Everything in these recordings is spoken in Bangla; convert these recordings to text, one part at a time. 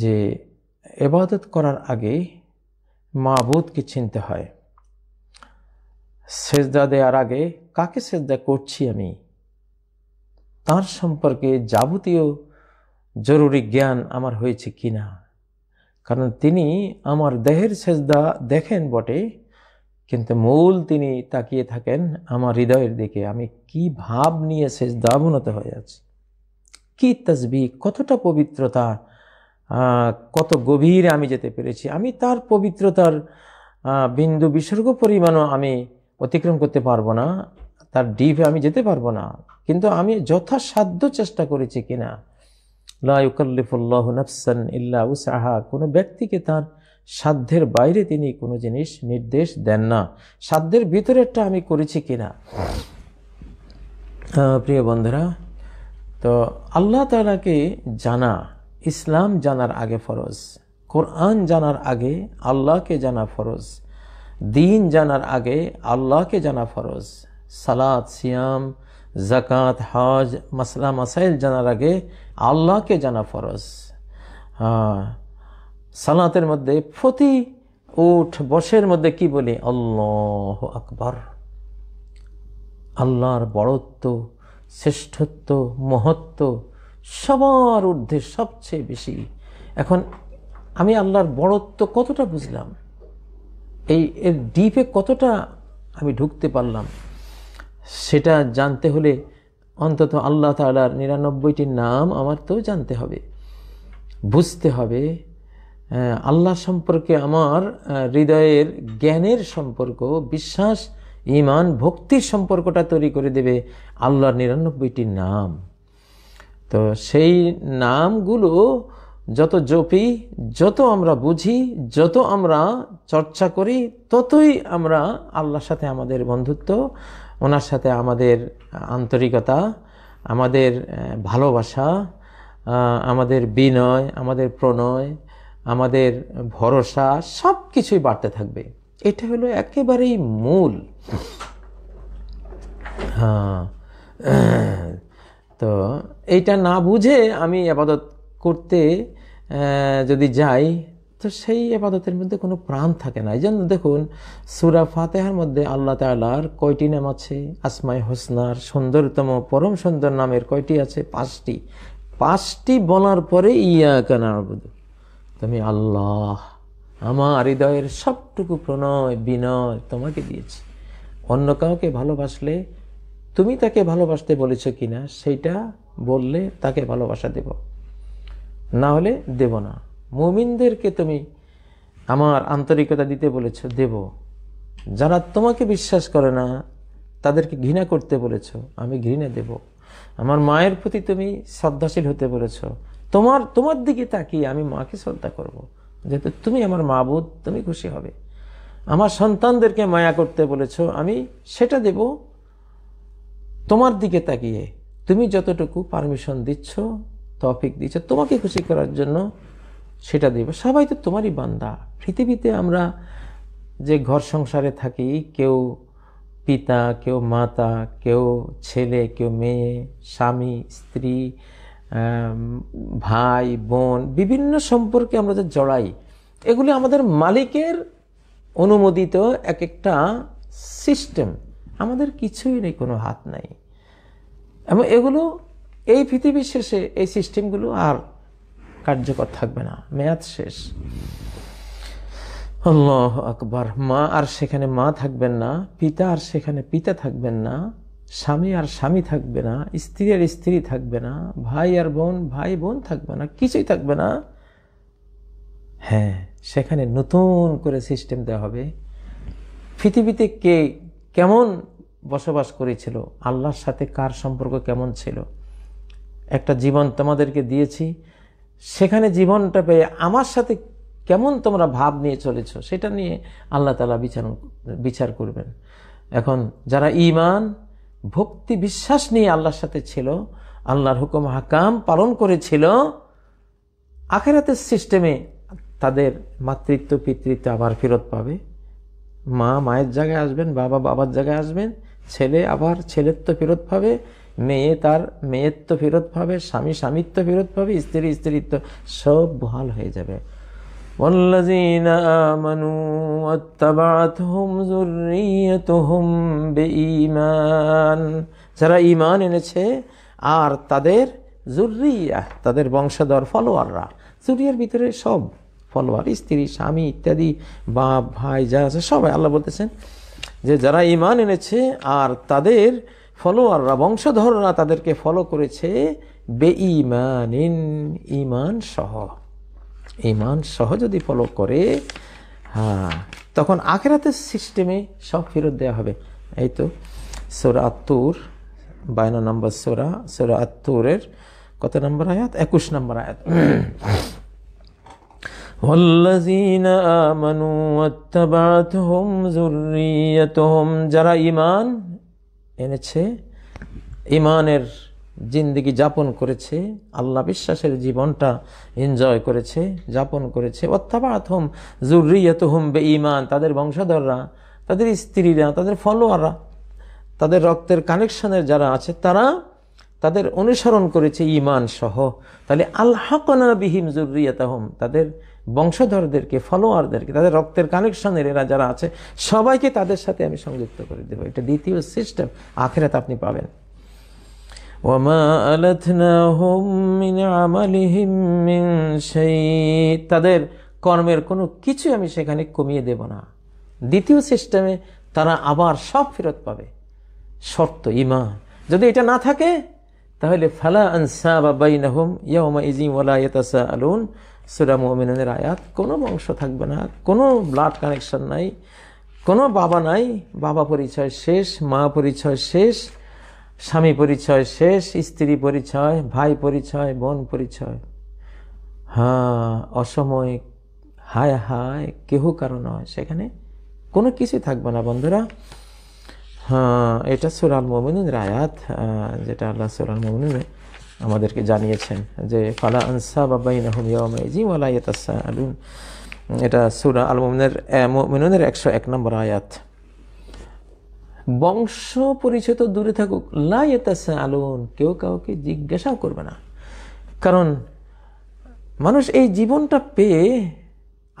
যে এবাদত করার আগে বোধকে চিনতে হয় সেজদা দেওয়ার আগে কাকে সেজদা করছি আমি তার সম্পর্কে যাবতীয় জরুরি জ্ঞান আমার হয়েছে কি না কারণ তিনি আমার দেহের সেজদা দেখেন বটে কিন্তু মূল তিনি তাকিয়ে থাকেন আমার হৃদয়ের দিকে আমি কি ভাব নিয়ে সেজদা অবনত হয়ে আছি কি তসবি কতটা পবিত্রতা কত গভীরে আমি যেতে পেরেছি আমি তার পবিত্রতার বিন্দু বিসর্গ পরিমাণও আমি অতিক্রম করতে পারবো না তার ডিপে আমি যেতে পারবো না কিন্তু আমি যথাসাধ্য চেষ্টা করেছি কিনা লাইকাল্লিফুল্লাহ নফসান ইল্লা উসাহা কোনো ব্যক্তিকে তার সাধ্যের বাইরে তিনি কোনো জিনিস নির্দেশ দেন না সাধ্যের ভিতরেরটা আমি করেছি কিনা প্রিয় বন্ধুরা তো আল্লাহ তালাকে জানা ইসলাম জানার আগে ফরজ কোরআন জানার আগে আল্লাহকে জানা ফরজ দিন জানার আগে আল্লাহকে জানা ফরজ সালাদ সিয়াম জাকাত হজ মাসলা মাসাইল জানার আগে আল্লাহকে জানা ফরজ হ্যাঁ, সালাতের মধ্যে প্রতি উঠ বসের মধ্যে কি বলি আল্লাহ আকবর আল্লাহর বড়ত্ব শ্রেষ্ঠত্ব মহত্ব সবার ঊর্ধ্বে সবচেয়ে বেশি এখন আমি আল্লাহর বড়ত্ব কতটা বুঝলাম এই এর ডিপে কতটা আমি ঢুকতে পারলাম সেটা জানতে হলে অন্তত আল্লাহ তালার নিরানব্বইটি নাম আমার তো জানতে হবে বুঝতে হবে আল্লাহ সম্পর্কে আমার হৃদয়ের জ্ঞানের সম্পর্ক বিশ্বাস ইমান ভক্তির সম্পর্কটা তৈরি করে দেবে আল্লাহর নিরানব্বইটি নাম তো সেই নামগুলো যত জপি যত আমরা বুঝি যত আমরা চর্চা করি ততই আমরা আল্লাহর সাথে আমাদের বন্ধুত্ব ওনার সাথে আমাদের আন্তরিকতা আমাদের ভালোবাসা আমাদের বিনয় আমাদের প্রণয় আমাদের ভরসা সব কিছুই বাড়তে থাকবে এটা হলো একেবারেই মূল হ্যাঁ তো এইটা না বুঝে আমি আপাতত করতে যদি যাই তো সেই আপাততের মধ্যে কোনো প্রাণ থাকে না এই জন্য দেখুন সুরা ফাতেহার মধ্যে আল্লাহ তালার কয়টি নাম আছে আসমাই হোসনার সুন্দরতম পরম সুন্দর নামের কয়টি আছে পাঁচটি পাঁচটি বলার পরে ইয়া কানাবুদু তুমি আল্লাহ আমার হৃদয়ের সবটুকু প্রণয় বিনয় তোমাকে দিয়েছি অন্য কাউকে ভালোবাসলে তুমি তাকে ভালোবাসতে বলেছ কি না সেইটা বললে তাকে ভালোবাসা দেব না হলে দেব না মুমিনদেরকে তুমি আমার আন্তরিকতা দিতে বলেছ দেব যারা তোমাকে বিশ্বাস করে না তাদেরকে ঘৃণা করতে বলেছ আমি ঘৃণা দেব আমার মায়ের প্রতি তুমি শ্রদ্ধাশীল হতে বলেছ তোমার তোমার দিকে তাকিয়ে আমি মাকে শ্রদ্ধা করব। যেহেতু তুমি আমার মা বোধ তুমি খুশি হবে আমার সন্তানদেরকে মায়া করতে বলেছ আমি সেটা দেব তোমার দিকে তাকিয়ে তুমি যতটুকু পারমিশন দিচ্ছ তফিক দিচ্ছ তোমাকে খুশি করার জন্য সেটা দেব সবাই তো তোমারই বান্দা পৃথিবীতে আমরা যে ঘর সংসারে থাকি কেউ পিতা কেউ মাতা কেউ ছেলে কেউ মেয়ে স্বামী স্ত্রী ভাই বোন বিভিন্ন সম্পর্কে আমরা যে জড়াই এগুলি আমাদের মালিকের অনুমোদিত এক একটা সিস্টেম আমাদের কিছুই নেই কোনো হাত নাই এবং এগুলো এই পৃথিবীর শেষে এই সিস্টেমগুলো আর কার্যকর থাকবে না মেয়াদ শেষ আল্লাহ আকবার মা আর সেখানে মা থাকবেন না পিতা আর সেখানে পিতা থাকবেন না স্বামী আর স্বামী থাকবে না স্ত্রী আর স্ত্রী থাকবে না ভাই আর বোন ভাই বোন থাকবে না কিছুই থাকবে না হ্যাঁ সেখানে নতুন করে সিস্টেম দেওয়া হবে পৃথিবীতে কে কেমন বসবাস করেছিল আল্লাহর সাথে কার সম্পর্ক কেমন ছিল একটা জীবন তোমাদেরকে দিয়েছি সেখানে জীবনটা পেয়ে আমার সাথে কেমন তোমরা ভাব নিয়ে চলেছ সেটা নিয়ে আল্লাহ তালা বিচার বিচার করবেন এখন যারা ইমান ভক্তি বিশ্বাস নিয়ে আল্লাহর সাথে ছিল আল্লাহর হুকুম হাকাম পালন করেছিল আখেরাতের সিস্টেমে তাদের মাতৃত্ব পিতৃত্ব আবার ফেরত পাবে মা মায়ের জায়গায় আসবেন বাবা বাবার জায়গায় আসবেন ছেলে আবার ছেলের তো ফেরত পাবে মেয়ে তার মেয়ের তো ফেরত পাবে স্বামী স্বামীর তো ফেরত পাবে স্ত্রী স্ত্রীর তো সব বহাল হয়ে যাবে যারা ইমান এনেছে আর তাদের জুরিয়া তাদের বংশধর ফলোয়াররা জুরিয়ার ভিতরে সব ফলোয়ার স্ত্রী স্বামী ইত্যাদি বাপ ভাই যা আছে সবাই আল্লাহ বলতেছেন যে যারা ইমান এনেছে আর তাদের ফলোয়াররা বংশধররা তাদেরকে ফলো করেছে বে ইন ইমান সহ ইমান সহ যদি ফলো করে হ্যাঁ তখন আখেরাতের সিস্টেমে সব ফেরত দেওয়া হবে এই তো সোরা আত্মুর বায়ান্ন নম্বর সোরা সোরা আত্মুরের কত নম্বর আয়াত একুশ নম্বর আয়াত والذين آمنوا واتبعتهم ذريتهم যারা ইমান এনেছে ইমানের জিন্দগি যাপন করেছে আল্লাহ বিশ্বাসের জীবনটা এনজয় করেছে যাপন করেছে অত্যাবাথম জুরিয়তহুম বে ইমান তাদের বংশধররা তাদের স্ত্রীরা তাদের ফলোয়াররা তাদের রক্তের কানেকশনের যারা আছে তারা তাদের অনুসরণ করেছে ইমান সহ তাহলে আল্লাহকনা বিহিম হোম তাদের বংশধরদেরকে ফলোয়ারদেরকে তাদের রক্তের কানেকশনের এরা যারা আছে সবাইকে তাদের সাথে আমি সংযুক্ত করে দেবো এটা দ্বিতীয় সিস্টেম আখেরাত আপনি পাবেন তাদের কর্মের কোনো কিছু আমি সেখানে কমিয়ে দেব না দ্বিতীয় সিস্টেমে তারা আবার সব ফেরত পাবে শর্ত ইমা যদি এটা না থাকে তাহলে ফালা আনসা বা বাইনাহুম ইয়াউমা ইজিম ওয়ালা ইয়াতাসা আলুন সুরা মোমিনের আয়াত কোনো বংশ থাকবে না কোনো ব্লাড কানেকশন নাই কোনো বাবা নাই বাবা পরিচয় শেষ মা পরিচয় শেষ স্বামী পরিচয় শেষ স্ত্রী পরিচয় ভাই পরিচয় বোন পরিচয় হ্যাঁ অসময় হায় হায় কেহ কারো নয় সেখানে কোনো কিছু থাকবে না বন্ধুরা হ্যাঁ এটা সুরাল মোমিনের আয়াত যেটা আল্লাহ সুরাল মোমিনের আমাদেরকে জানিয়েছেন যে ফালা আনসা বাবাই নাহমিয়াজি ওয়ালাইয়াতাসা আলুন এটা সুরা আল মোমিনের একশো এক নম্বর আয়াত বংশ পরিচয় তো দূরে থাকুক লাইয়াতাসা আলুন কেউ কাউকে জিজ্ঞাসাও করবে না কারণ মানুষ এই জীবনটা পেয়ে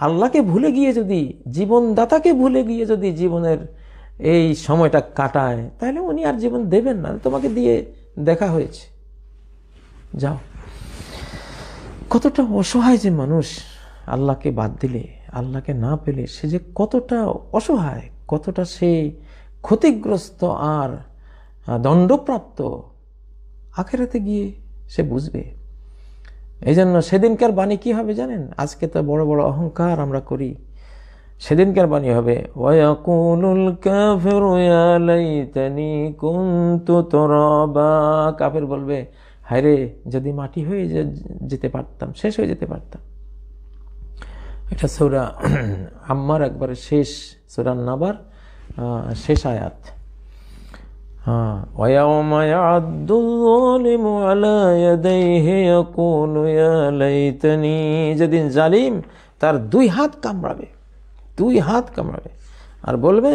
আল্লাহকে ভুলে গিয়ে যদি জীবনদাতাকে ভুলে গিয়ে যদি জীবনের এই সময়টা কাটায় তাহলে উনি আর জীবন দেবেন না তোমাকে দিয়ে দেখা হয়েছে যাও কতটা অসহায় যে মানুষ আল্লাহকে বাদ দিলে আল্লাহকে না পেলে সে যে কতটা অসহায় কতটা সে ক্ষতিগ্রস্ত আর দণ্ডপ্রাপ্ত আখেরাতে গিয়ে সে বুঝবে এই জন্য সেদিনকার বাণী কি হবে জানেন আজকে তো বড় বড় অহংকার আমরা করি সেদিনকার বাণী হবে কাফের বলবে হায়রে যদি মাটি হয়ে যেতে পারতাম শেষ হয়ে যেতে পারতাম একটা সৌরা আম্মার একবারে শেষ সৌরান নাবার শেষ আয়াত ويوم যেদিন জালিম তার দুই হাত কামড়াবে দুই হাত কামড়াবে আর বলবে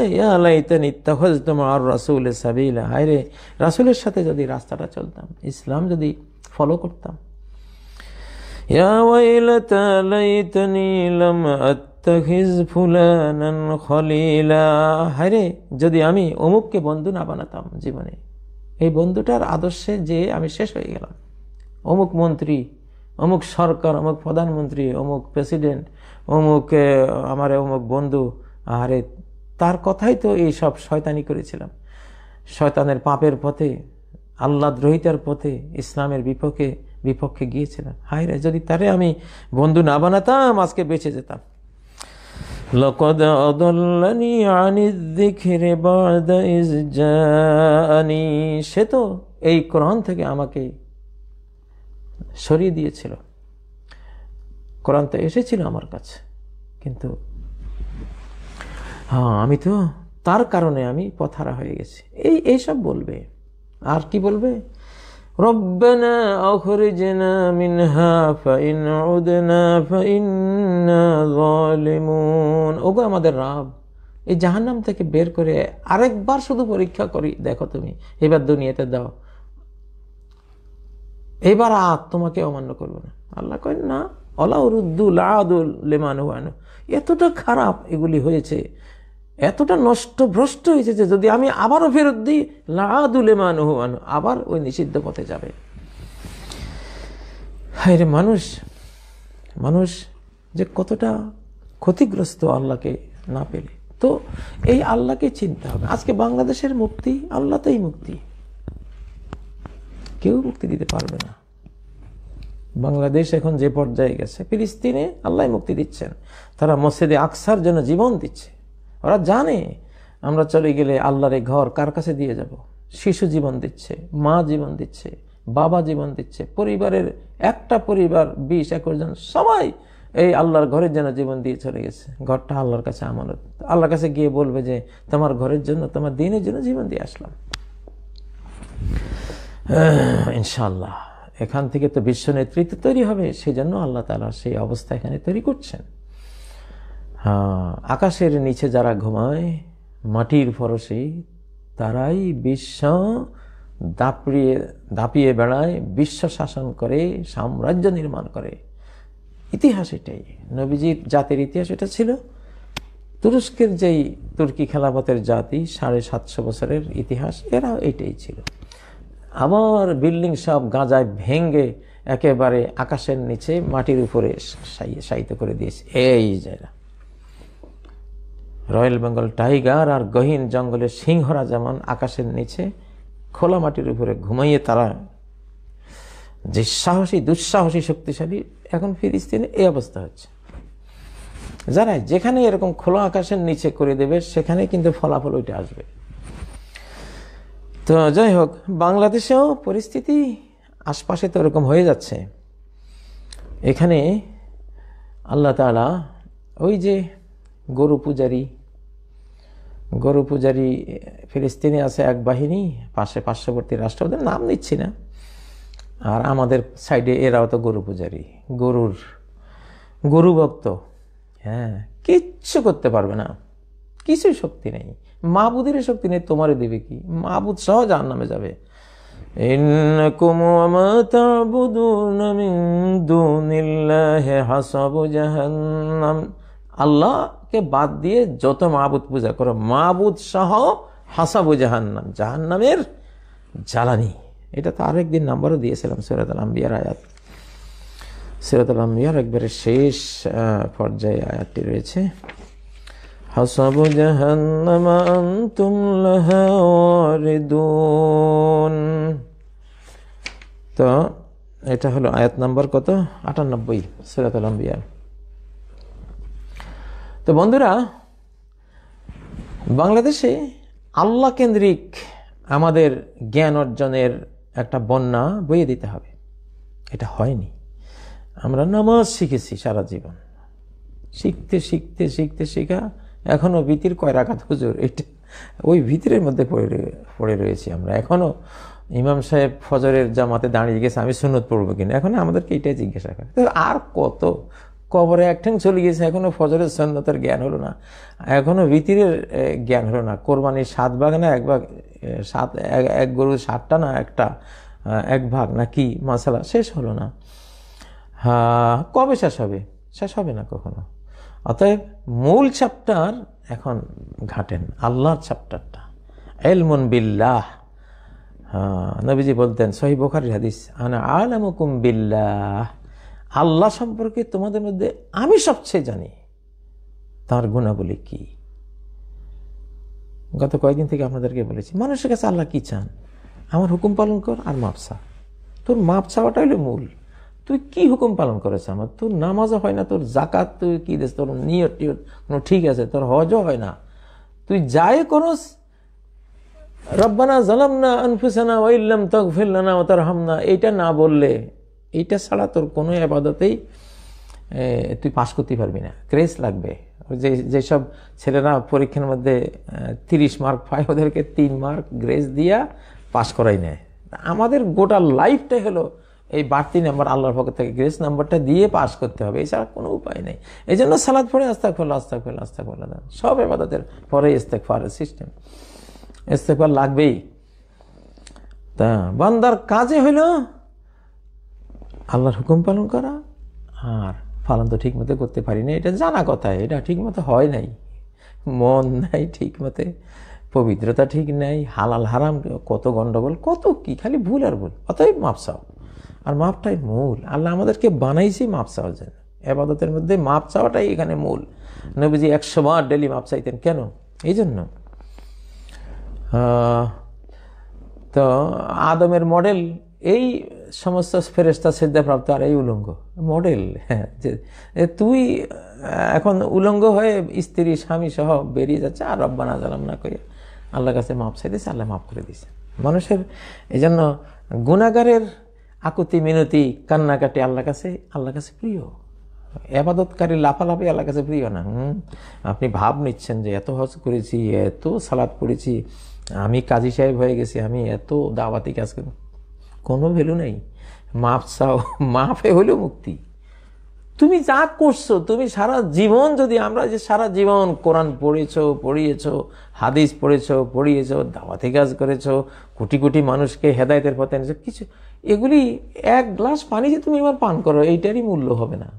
আর রাসুল সাবিলা হায়রে রাসুলের সাথে যদি রাস্তাটা চলতাম ইসলাম যদি ফলো করতাম হায়রে যদি আমি অমুককে বন্ধু না বানাতাম জীবনে এই বন্ধুটার আদর্শে যে আমি শেষ হয়ে গেলাম অমুক মন্ত্রী অমুক সরকার অমুক প্রধানমন্ত্রী অমুক প্রেসিডেন্ট অমুক আমার অমুক বন্ধু আরে তার কথাই তো এই সব শয়তানি করেছিলাম শয়তানের পাপের পথে আল্লাহ দ্রোহিতার পথে ইসলামের বিপক্ষে বিপক্ষে গিয়েছিলাম হায়রে যদি তারে আমি বন্ধু না বানাতাম আজকে বেঁচে যেতাম لقد أضلني عن الذكر بعد إذ সে তো এই কোরআন থেকে আমাকে সরিয়ে দিয়েছিল কোরআন তো এসেছিল আমার কাছে কিন্তু হ্যাঁ আমি তো তার কারণে আমি পথারা হয়ে গেছি এই এইসব বলবে আর কি বলবে রব্বানা أخرجنا منها فإن عدنا فإنا ظالمون ওগো আমাদের রব এই জাহান্নাম থেকে বের করে আরেকবার শুধু পরীক্ষা করি দেখো তুমি এবার দুনিয়াতে দাও এবার আর তোমাকে অমান্য করবো না আল্লাহ কয় না অলাউরুদ্দুল আদুল লেমানু এতটা খারাপ এগুলি হয়েছে এতটা নষ্ট ভ্রষ্ট হয়েছে যে যদি আমি আবারও ফেরত দিই লাদুলেমান হুয়ান আবার ওই নিষিদ্ধ পথে যাবে হায় মানুষ মানুষ যে কতটা ক্ষতিগ্রস্ত আল্লাহকে না পেলে তো এই আল্লাহকে চিন্তা হবে আজকে বাংলাদেশের মুক্তি আল্লাহতেই মুক্তি কেউ মুক্তি দিতে পারবে না বাংলাদেশ এখন যে পর্যায়ে গেছে ফিলিস্তিনে আল্লাহ মুক্তি দিচ্ছেন তারা মসজিদে আকসার জন্য জীবন দিচ্ছে ওরা জানে আমরা চলে গেলে আল্লাহর ঘর কার কাছে দিয়ে যাব। শিশু জীবন দিচ্ছে মা জীবন দিচ্ছে বাবা জীবন দিচ্ছে পরিবারের একটা পরিবার বিশ একুশ জন সবাই এই আল্লাহর ঘরের জন্য জীবন দিয়ে চলে গেছে ঘরটা আল্লাহর কাছে আমানত আল্লাহর কাছে গিয়ে বলবে যে তোমার ঘরের জন্য তোমার দিনের জন্য জীবন দিয়ে আসলাম ইনশাল্লাহ এখান থেকে তো বিশ্ব নেতৃত্ব তৈরি হবে সেজন্য আল্লাহ তালা সেই অবস্থা এখানে তৈরি করছেন হ্যাঁ। আকাশের নিচে যারা ঘুমায় মাটির ফরসে তারাই বিশ্ব দাপড়িয়ে দাপিয়ে বেড়ায় বিশ্ব শাসন করে সাম্রাজ্য নির্মাণ করে ইতিহাস এটাই নবীজির জাতির ইতিহাস এটা ছিল তুরস্কের যেই তুর্কি খেলাপথের জাতি সাড়ে সাতশো বছরের ইতিহাস এরা এটাই ছিল আবার বিল্ডিং সব গাঁজায় ভেঙ্গে একেবারে আকাশের নিচে মাটির উপরে সাইতে করে দিয়েছে এই যারা রয়্যাল বেঙ্গল টাইগার আর গহীন জঙ্গলের সিংহরা যেমন আকাশের নিচে খোলা মাটির উপরে ঘুমাইয়ে তারা যে সাহসী দুঃসাহসী শক্তিশালী এখন ফিরিস্তিনে এই অবস্থা হচ্ছে যারা যেখানে এরকম খোলা আকাশের নিচে করে দেবে সেখানে কিন্তু ফলাফল ওইটা আসবে তো যাই হোক বাংলাদেশেও পরিস্থিতি আশপাশে তো এরকম হয়ে যাচ্ছে এখানে আল্লাহ তালা ওই যে গরু পূজারী গরু পূজারি ফিলিস্তিনি আছে এক বাহিনী পাশে পার্শ্ববর্তী রাষ্ট্র ওদের নাম নিচ্ছি না আর আমাদের সাইডে এরাও তো গরু পূজারি গরুর গরু ভক্ত হ্যাঁ কিচ্ছু করতে পারবে না কিছুই শক্তি নেই মাহবুদের শক্তি নেই তোমারই দেবে কি মাহবুদ সহ যার নামে যাবে আল্লাহ কে বাদ দিয়ে যত মাহবুদ পূজা করো মাহবুদ সহ হাসাবু জাহান্নাম জাহান্নামের জ্বালানি এটা তো আরেকদিন নাম্বারও দিয়েছিলাম সিরাতুল বিয়ার আয়াত সিরাতুল বিয়ার একবারে শেষ পর্যায়ে আয়াতটি রয়েছে হাসাবু জাহান্ন তো এটা হলো আয়াত নাম্বার কত আটানব্বই সিরাতুল বিয়ার তো বন্ধুরা বাংলাদেশে আল্লাহ কেন্দ্রিক আমাদের জ্ঞান অর্জনের একটা বন্যা বইয়ে দিতে হবে এটা হয়নি আমরা নামাজ শিখেছি সারা জীবন শিখতে শিখতে শিখতে শেখা এখনও ভীতির কয় আঘাত হুজুর এটা ওই ভিতরের মধ্যে পড়ে পড়ে রয়েছি আমরা এখনও ইমাম সাহেব ফজরের জামাতে দাঁড়িয়ে গেছে আমি সুনত পড়বো কিনা এখন আমাদেরকে এটাই জিজ্ঞাসা করে আর কত কবরে একঠেং চলে গিয়েছে এখনও ফজরের সন্ন্যতের জ্ঞান হলো না এখনও ভিতিরের জ্ঞান হলো না কোরবানির সাত ভাগ না এক ভাগ সাত এক গরু সাতটা না একটা এক ভাগ না কি মশালা শেষ হলো না কবে শেষ হবে শেষ হবে না কখনো অতএব মূল চ্যাপ্টার এখন ঘাটেন আল্লাহর চ্যাপ্টারটা এলমন বিল্লাহ হ্যাঁ নবীজি বলতেন সহি বোখারি হাদিস আনা আলমকুম বিল্লাহ আল্লাহ সম্পর্কে তোমাদের মধ্যে আমি সবচেয়ে জানি তার গুণাবলী কি গত কয়েকদিন থেকে আপনাদেরকে বলেছি মানুষের কাছে আল্লাহ কি চান আমার হুকুম পালন কর আর মাপসা তোর মাপ চাওয়াটাই হলো মূল তুই কি হুকুম পালন করেছে আমার তোর নামাজও হয় না তোর জাকাত তুই কি দিস তোর নিয়ত টিয়ত কোনো ঠিক আছে তোর হজও হয় না তুই যাই করস রব্বানা না আনফুসানা ওয়াইল্লাম তক ফেললানা ও তার হামনা এইটা না বললে এইটা ছাড়া তোর কোনো আবাদতেই তুই পাশ করতে পারবি না ক্রেজ লাগবে যে যেসব ছেলেরা পরীক্ষার মধ্যে তিরিশ মার্ক পায় ওদেরকে তিন মার্ক গ্রেজ দিয়া পাশ করাই নেয় আমাদের গোটা লাইফটাই হলো এই বাড়তি নাম্বার আল্লাহর পক্ষ থেকে গ্রেস নাম্বারটা দিয়ে পাস করতে হবে এছাড়া কোনো উপায় নেই এই জন্য সালাদ পরে আস্তাক ফেলা আস্তাক ফেলা আস্তাক ফেলা সব এবাদতের পরে ইস্তেক ফারের সিস্টেম ইস্তেক লাগবেই তা বান্দার কাজে হইলো আল্লাহর হুকুম পালন করা আর পালন তো ঠিকমতো করতে পারি না এটা জানা কথা এটা ঠিকমতো হয় নাই মন নাই ঠিকমতে পবিত্রতা ঠিক নাই হালাল হারাম কত গণ্ডগোল কত কি খালি ভুল আর ভুল অতএব মাপসাও আর মাপটাই মূল আল্লাহ আমাদেরকে বানাইছি মাপসাওয়ার জন্য এবাদতের মধ্যে মাপ চাওয়াটাই এখানে মূল নবীজি একশো বার ডেলি মাপ চাইতেন কেন এই জন্য তো আদমের মডেল এই সমস্ত ফেরেস্তা সিদ্ধাপ্রাপ্ত আর এই উলঙ্গ মডেল হ্যাঁ যে তুই এখন উলঙ্গ হয়ে স্ত্রী স্বামী সহ বেরিয়ে যাচ্ছে আর না জালাম না করে আল্লাহর কাছে মাপ দিয়েছে আল্লাহ মাফ করে দিয়েছে মানুষের এই জন্য গুণাগারের আকুতি মিনতি কান্নাকাটি আল্লাহ কাছে আল্লাহ কাছে প্রিয় এবাদতকারী লাফালাফি আল্লাহ কাছে প্রিয় না আপনি ভাব নিচ্ছেন যে এত হজ করেছি এত সালাদ পড়েছি আমি কাজী সাহেব হয়ে গেছি আমি এত দাওয়াতি কাজ করি কোনো ভ্যালু নেই মাপ চাও মাপে হলেও মুক্তি তুমি যা করছো তুমি সারা জীবন যদি আমরা যে সারা জীবন কোরআন পড়েছ পড়িয়েছ হাদিস পড়েছ পড়িয়েছ দাওয়াতি কাজ করেছ কোটি কোটি মানুষকে হেদায়তের পথে এনেছ কিছু এগুলি এক গ্লাস পানি যে তুমি এবার পান করো এইটারই মূল্য হবে না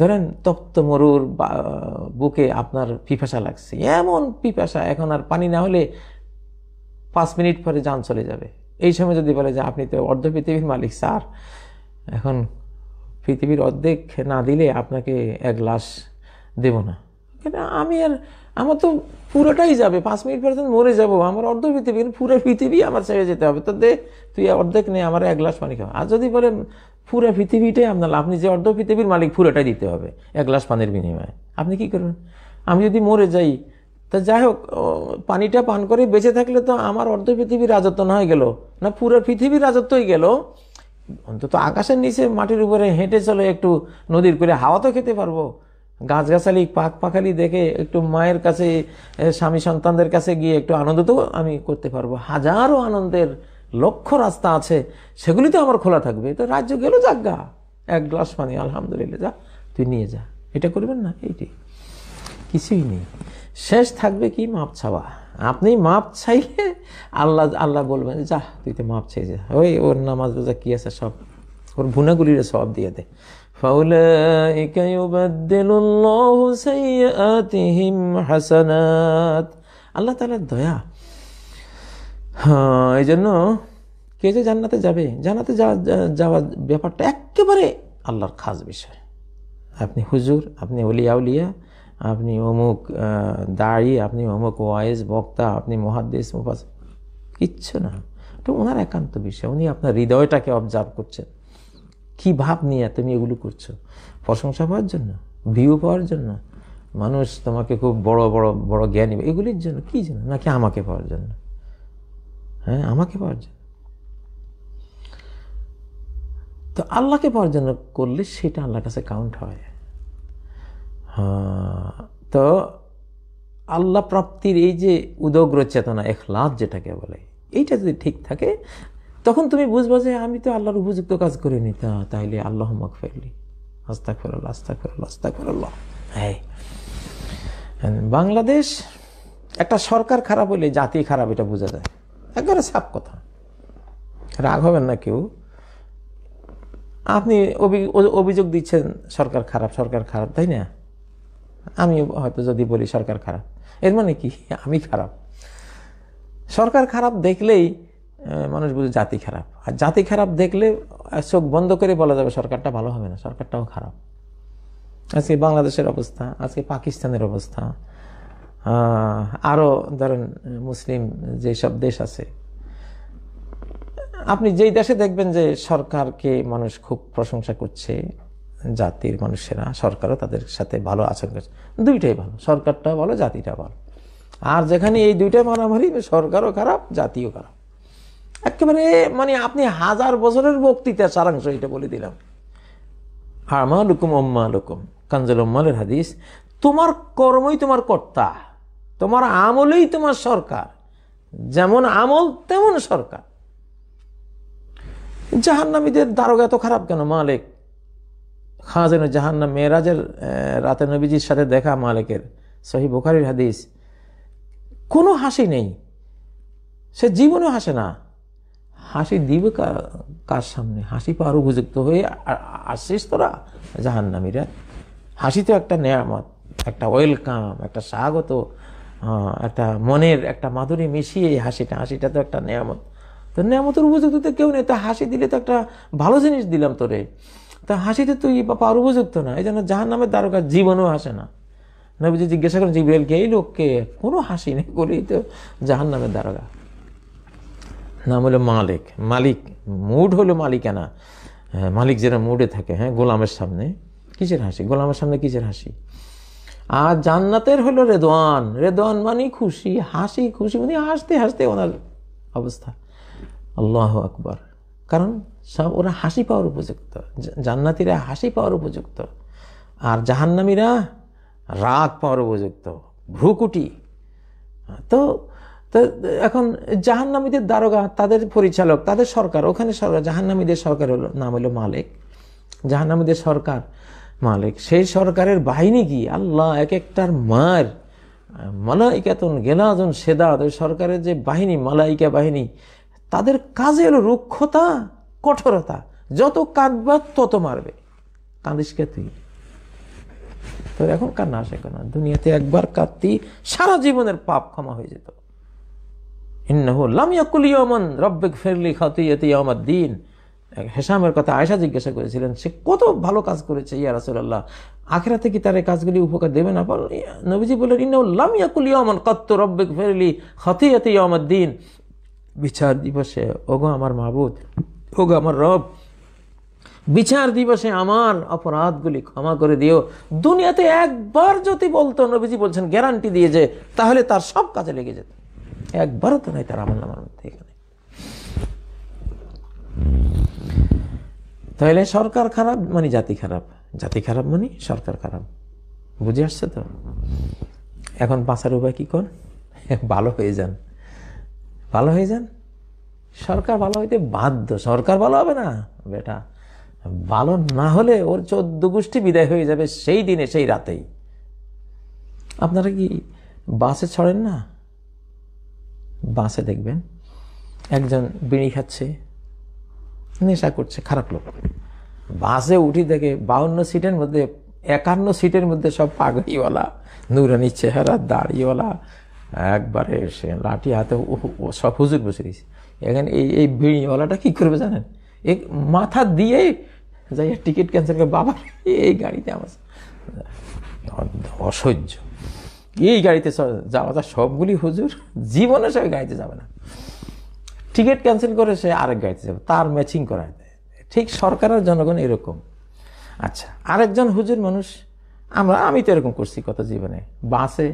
ধরেন তপ্ত মরুর বুকে আপনার পিপাসা লাগছে এমন পিপাসা এখন আর পানি না হলে পাঁচ মিনিট পরে যান চলে যাবে এই সময় যদি বলে যে আপনি তো অর্ধ পৃথিবীর মালিক স্যার এখন পৃথিবীর অর্ধেক না দিলে আপনাকে এক গ্লাস দেব না আমি আর আমার তো পুরোটাই যাবে পাঁচ মিনিট পর্যন্ত মরে যাব আমার অর্ধ পৃথিবী পুরো পৃথিবী আমার ছেড়ে যেতে হবে তো দে তুই অর্ধেক নে আমার এক গ্লাস পানি খাবে আর যদি বলেন পুরো পৃথিবীটাই আপনার আপনি যে অর্ধ পৃথিবীর মালিক পুরোটাই দিতে হবে এক গ্লাস পানির বিনিময়ে আপনি কি করবেন আমি যদি মরে যাই তা যাই হোক পানিটা পান করে বেঁচে থাকলে তো আমার অর্ধ পৃথিবীর রাজত্ব না হয়ে গেল না পুরো পৃথিবীর রাজত্বই গেল অন্তত আকাশের নিচে মাটির উপরে হেঁটে চলে একটু নদীর করে হাওয়া তো খেতে পারবো গাছগাছালি পাক পাখালি দেখে একটু মায়ের কাছে স্বামী সন্তানদের কাছে গিয়ে একটু আনন্দ তো আমি করতে পারবো হাজারো আনন্দের লক্ষ রাস্তা আছে সেগুলি তো আমার খোলা থাকবে তো রাজ্য গেল গা এক গ্লাস পানি আলহামদুলিল্লাহ যা তুই নিয়ে যা এটা করবেন না এইটি কিছুই নেই শেষ থাকবে কি মাপ ছাওয়া আপনি মাপ চাইলে আল্লাহ আল্লাহ বলবেন যা তুই তো মাপ চাইছে ওই ওর নামাজ বোঝা কি আছে সব ওর ভুনাগুলির সব দিয়ে দে فأولئك يبدل الله سيئاتهم حسنات আল্লাহ তাআলার দয়া হ্যাঁ এই জন্য কে যে জান্নাতে যাবে জান্নাতে যাওয়ার ব্যাপারটা একেবারে আল্লাহর খাস বিষয় আপনি হুজুর আপনি অলিয়া উলিয়া আপনি অমুক দাড়ি আপনি অমুক ওয়েস বক্তা আপনি মহাদেশ মুফাস কিচ্ছু না তো ওনার একান্ত বিষয় উনি আপনার হৃদয়টাকে অবজার্ভ করছেন কি ভাব নিয়ে তুমি এগুলো করছো প্রশংসা পাওয়ার জন্য ভিউ পাওয়ার জন্য মানুষ তোমাকে খুব বড় বড় বড় জ্ঞানী এগুলির জন্য কি জন্য নাকি আমাকে পাওয়ার জন্য হ্যাঁ আমাকে পাওয়ার জন্য তো আল্লাহকে পাওয়ার জন্য করলে সেটা আল্লাহর কাছে কাউন্ট হয় হ্যাঁ, তো আল্লাহ প্রাপ্তির এই যে উদগ্র চেতনা এখলাদ যেটাকে বলে এইটা যদি ঠিক থাকে তখন তুমি বুঝবো যে আমি তো আল্লাহর উপযুক্ত কাজ করে নিতা তাহলে আল্লাহ মাক ফেরলি আস্তা ফেরাল্লাহ আস্তা ফেরাল্লাহ আস্তা ফেরাল্লাহ হ্যাঁ বাংলাদেশ একটা সরকার খারাপ হলে জাতি খারাপ এটা বোঝা যায় একবারে সাপ কথা রাগ হবেন না কেউ আপনি অভিযোগ দিচ্ছেন সরকার খারাপ সরকার খারাপ তাই না আমি হয়তো যদি বলি সরকার খারাপ এর মানে কি আমি খারাপ সরকার খারাপ দেখলেই মানুষ বুঝে জাতি খারাপ আর জাতি খারাপ দেখলে চোখ বন্ধ করে বলা যাবে সরকারটা ভালো হবে না সরকারটাও খারাপ আজকে বাংলাদেশের অবস্থা আজকে পাকিস্তানের অবস্থা আরও ধরেন মুসলিম সব দেশ আছে আপনি যেই দেশে দেখবেন যে সরকারকে মানুষ খুব প্রশংসা করছে জাতির মানুষেরা সরকারও তাদের সাথে ভালো আচরণ করছে দুইটাই ভালো সরকারটা ভালো জাতিটা ভালো আর যেখানে এই দুইটাই মারামারি সরকারও খারাপ জাতিও খারাপ একেবারে মানে আপনি হাজার বছরের বক্তৃতা সারাংশ এটা বলে দিলাম আমা লুকুম অম্মা লুকুম কাঞ্জল অম্মালের হাদিস তোমার কর্মই তোমার কর্তা তোমার আমলেই তোমার সরকার যেমন আমল তেমন সরকার জাহান্নামীদের দারোগা এত খারাপ কেন মালিক খাজেন জাহান্নাম মেয়েরাজের রাতে নবীজির সাথে দেখা মালিকের সহি বুখারির হাদিস কোনো হাসি নেই সে জীবনেও হাসে না হাসি দিবে কার সামনে হাসি পাওয়ার উপযুক্ত হয়ে আসছিস তোরা জাহান্নামীরা হাসি তো একটা নেয়ামত একটা ওয়েলকাম একটা স্বাগত একটা মনের একটা মাধুরী মিশিয়ে এই হাসিটা হাসিটা তো একটা নেয়ামত তো নেয়ামতের উপযুক্ত তো কেউ নেই তা হাসি দিলে তো একটা ভালো জিনিস দিলাম তোরে তা হাসিতে তো পাওয়ার উপযুক্ত না এই জন্য জাহান নামের তারকা জীবনও হাসে না নবীজি জিজ্ঞাসা করেন কে এই লোককে কোনো হাসি নেই করেই তো জাহান নামের দ্বারকা নাম হলো মালিক মালিক মুড হলো মালিকানা হ্যাঁ, মালিক যেটা মুডে থাকে হ্যাঁ গোলামের সামনে কিসের হাসি গোলামের সামনে কিসের হাসি আর জান্নাতের হলো রেদোয়ান রেদোয়ান মানে খুশি হাসি খুশি মানে হাসতে হাসতে ওনার অবস্থা আল্লাহ আকবার কারণ সব ওরা হাসি পাওয়ার উপযুক্ত জান্নাতিরা হাসি পাওয়ার উপযুক্ত আর জাহান্নামীরা রাগ পাওয়ার উপযুক্ত ভ্রুকুটি তো এখন জাহান্নামীদের দারোগা তাদের পরিচালক তাদের সরকার ওখানে সরকার জাহান্নামীদের সরকার হলো নাম হলো মালিক জাহান্নামীদের সরকার মালিক সেই সরকারের বাহিনী কি আল্লাহ এক একটার মার মালাইকাতন গেলাজন সেদাত ওই সরকারের যে বাহিনী মালাইকা বাহিনী তাদের কাজে হলো রুক্ষতা কঠোরতা যত কাঁদবা তত মারবে কাঁদিসকে তুই তোর এখন কান্না আসে কেন দুনিয়াতে একবার কাঁদতি সারা জীবনের পাপ ক্ষমা হয়ে যেত ইন্নাহুল্লামিয়াকুলিয়মন রব্বেক ফেরলি খাতুইয়াতি দিন হেসামের কথা আয়সা জিজ্ঞাসা করেছিলেন সে কত ভালো কাজ করেছে ইয়া রাসুল্লাহ আখেরা থেকে তার এই কাজগুলি উপকার দেবে না পারল নবীজি বললেন ইন্নাউল্লাম ইয়াকুল ইয়মন কত্ত রব্বেক ফেরলি খাতুইয়াতি দিন বিচার দিবসে ওগো আমার মাহবুদ হোক আমার রব বিচার দিবসে আমার অপরাধগুলি ক্ষমা করে দিও দুনিয়াতে একবার যদি বলতো নবীজি বলছেন গ্যারান্টি দিয়ে যে তাহলে তার সব কাজে লেগে যেত একবারও তো নাই তার আমার নামার মধ্যে এখানে তাহলে সরকার খারাপ মানে জাতি খারাপ জাতি খারাপ মানে সরকার খারাপ বুঝে আসছে তো এখন বাঁচার উপায় কী কর ভালো হয়ে যান ভালো হয়ে যান সরকার ভালো হইতে বাধ্য সরকার ভালো হবে না বেটা ভালো না হলে ওর চোদ্দ গোষ্ঠী বিদায় হয়ে যাবে সেই দিনে সেই রাতেই আপনারা কি বাসে ছড়েন না বাসে দেখবেন একজন বিড়ি খাচ্ছে নেশা করছে খারাপ লোক বাসে উঠি দেখে বাউন্ন সিটের মধ্যে একান্ন সিটের মধ্যে সব পাগড়িওয়ালা নুরানি চেহারা দাড়িওয়ালা একবারে সে লাঠি হাতে সব হুজুর বসে দিয়েছে এখানে এই এই বিড়িওয়ালাটা কী করবে জানেন এই মাথা দিয়ে যাই টিকিট ক্যান্সেল করে বাবা এই গাড়িতে আমার অসহ্য এই গাড়িতে যাওয়া যা সবগুলি হুজুর জীবনে সে গাড়িতে যাবে না টিকিট ক্যান্সেল করে সে আরেক গাড়িতে যাবে তার ম্যাচিং করা দেয় ঠিক সরকারের জনগণ এরকম আচ্ছা আরেকজন হুজুর মানুষ আমরা আমি তো এরকম করছি কত জীবনে বাসে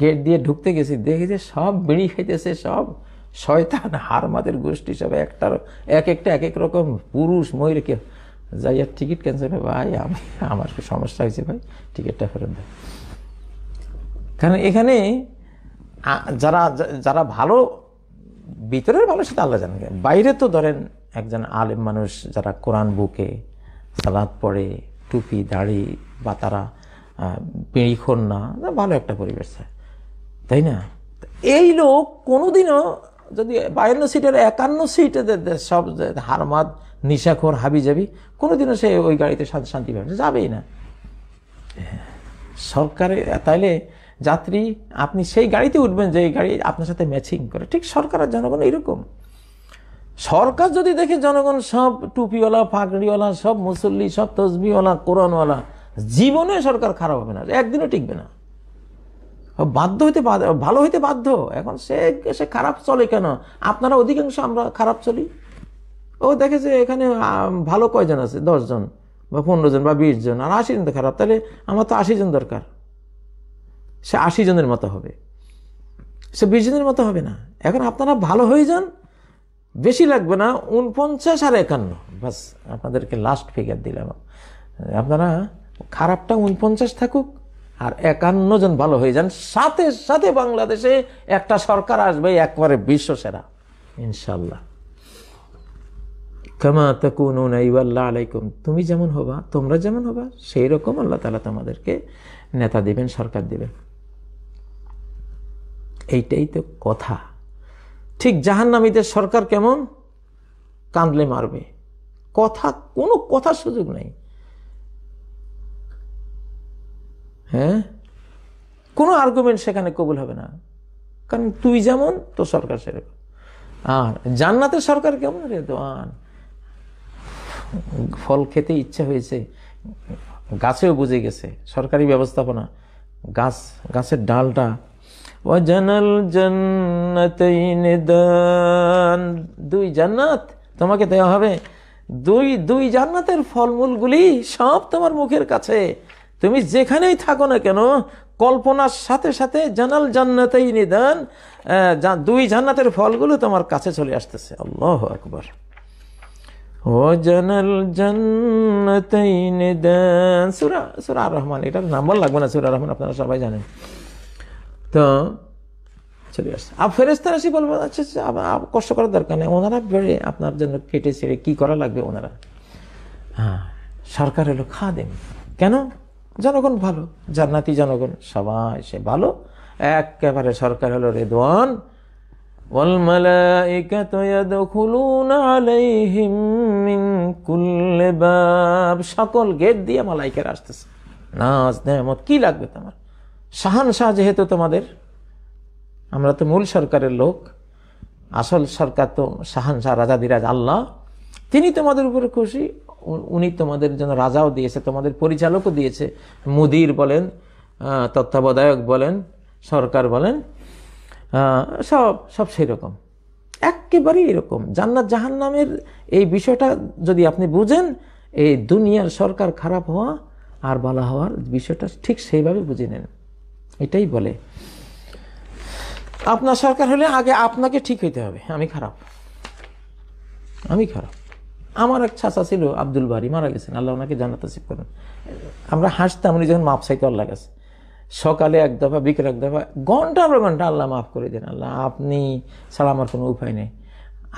গেট দিয়ে ঢুকতে গেছি দেখেছি সব বিড়ি খাইতেছে সব শয়তান হারমাদের গোষ্ঠী সব একটার এক একটা এক এক রকম পুরুষ ময়ূরকে যাই আর টিকিট ক্যান্সেল হবে ভাই আমি আমার সমস্যা হয়েছে ভাই টিকিটটা ফেরত দেয় কারণ এখানে যারা যারা ভালো ভিতরের ভালো সেটা আল্লাহ জানেন বাইরে তো ধরেন একজন আলেম মানুষ যারা কোরআন বুকে সালাদ পড়ে টুপি দাড়ি বা তারা পিঁড়িখন না ভালো একটা পরিবেশ তাই না এই লোক কোনোদিনও যদি বায়ান্ন সিটের একান্ন সিটে সব হারমাদ নিশাখোর হাবি যাবি কোনোদিনও সে ওই গাড়িতে শান্তি শান্তি পাবে যাবেই না সরকারে তাইলে যাত্রী আপনি সেই গাড়িতে উঠবেন যে গাড়ি আপনার সাথে ম্যাচিং করে ঠিক সরকার জনগণ এরকম সরকার যদি দেখে জনগণ সব টুপিওয়ালা পাগড়িওয়ালা সব মুসল্লি সব তসবিওয়ালা কোরআনওয়ালা জীবনে সরকার খারাপ হবে না একদিনও টিকবে না বাধ্য হইতে ভালো হইতে বাধ্য এখন সে সে খারাপ চলে কেন আপনারা অধিকাংশ আমরা খারাপ চলি ও দেখে যে এখানে ভালো কয়জন আছে দশজন বা পনেরো জন বা বিশ জন আর আশি জন তো খারাপ তাহলে আমার তো আশি জন দরকার সে আশি জনের মতো হবে সে বিশ জনের মতো হবে না এখন আপনারা ভালো হয়ে যান বেশি লাগবে না উনপঞ্চাশ আর একান্ন বাস আপনাদেরকে লাস্ট ফিগার দিলাম আপনারা খারাপটা উনপঞ্চাশ থাকুক আর একান্ন জন ভালো হয়ে যান সাথে সাথে বাংলাদেশে একটা সরকার আসবে একবারে বিশ্ব সেরা ইনশাল্লাহ আলাইকুম তুমি যেমন হবা তোমরা যেমন হবা সেই রকম আল্লাহ তালা তোমাদেরকে নেতা দিবেন সরকার দিবেন এইটাই তো কথা ঠিক জাহান্নামীদের সরকার কেমন কান্দলে মারবে কথা কোনো কথা সুযোগ নাই হ্যাঁ কোনো আর্গুমেন্ট সেখানে কবুল হবে না কারণ তুই যেমন তো সরকার সেরকম আর জান্নাতের সরকার কেমন রে দোয়ান ফল খেতে ইচ্ছা হয়েছে গাছেও বুঝে গেছে সরকারি ব্যবস্থাপনা গাছ গাছের ডালটা অজানাল জান্নাতান দুই জান্নাত তোমাকে দেওয়া হবে দুই দুই জান্নাতের ফলমূলগুলি সব তোমার মুখের কাছে তুমি যেখানেই থাকো না কেন কল্পনার সাথে সাথে জানাল জান্নাতেই নিদান দুই জান্নাতের ফলগুলো তোমার কাছে চলে আসতেছে আল্লাহ আকবর ও জানাল জান্নাতেই নিদান সুরা সুরা রহমান এটার নাম্বার লাগবে না সুরা রহমান আপনারা সবাই জানেন তো চলে আসছে আর ফেরেস্তারা আসি বলবো আচ্ছা, আচ্ছা কষ্ট করার দরকার নেই ওনারা বেড়ে আপনার জন্য কেটে ছেড়ে কী করা লাগবে ওনারা হ্যাঁ সরকার হলো দেন কেন জনগণ ভালো জান্নাতি জনগণ সবাই সে ভালো একেবারে সরকার হলো রেদওয়ান সকল গেট দিয়ে মালাইকের আসতেছে নাচ নেমত কি লাগবে তোমার শাহান শাহ যেহেতু তোমাদের আমরা তো মূল সরকারের লোক আসল সরকার তো শাহান শাহ রাজাদিরাজ আল্লাহ তিনি তোমাদের উপরে খুশি উনি তোমাদের জন্য রাজাও দিয়েছে তোমাদের পরিচালকও দিয়েছে মুদির বলেন তত্ত্বাবধায়ক বলেন সরকার বলেন সব সব সেরকম একেবারেই এরকম জান্নাত জাহান নামের এই বিষয়টা যদি আপনি বুঝেন এই দুনিয়ার সরকার খারাপ হওয়া আর বলা হওয়ার বিষয়টা ঠিক সেইভাবে বুঝে নেন এটাই বলে আপনার সরকার হলে আগে আপনাকে ঠিক হইতে হবে আমি খারাপ আমি খারাপ আমার এক চাচা ছিল আব্দুল বারি মারা গেছেন আল্লাহ ওনাকে জানাতে আসিফ করেন আমরা হাসতাম উনি যখন মাপ চাইতে আল্লাহ কাছে সকালে এক দফা বিকেল এক দফা ঘন্টা পর ঘন্টা আল্লাহ মাফ করে দেন আল্লাহ আপনি ছাড়া আমার কোনো উপায় নেই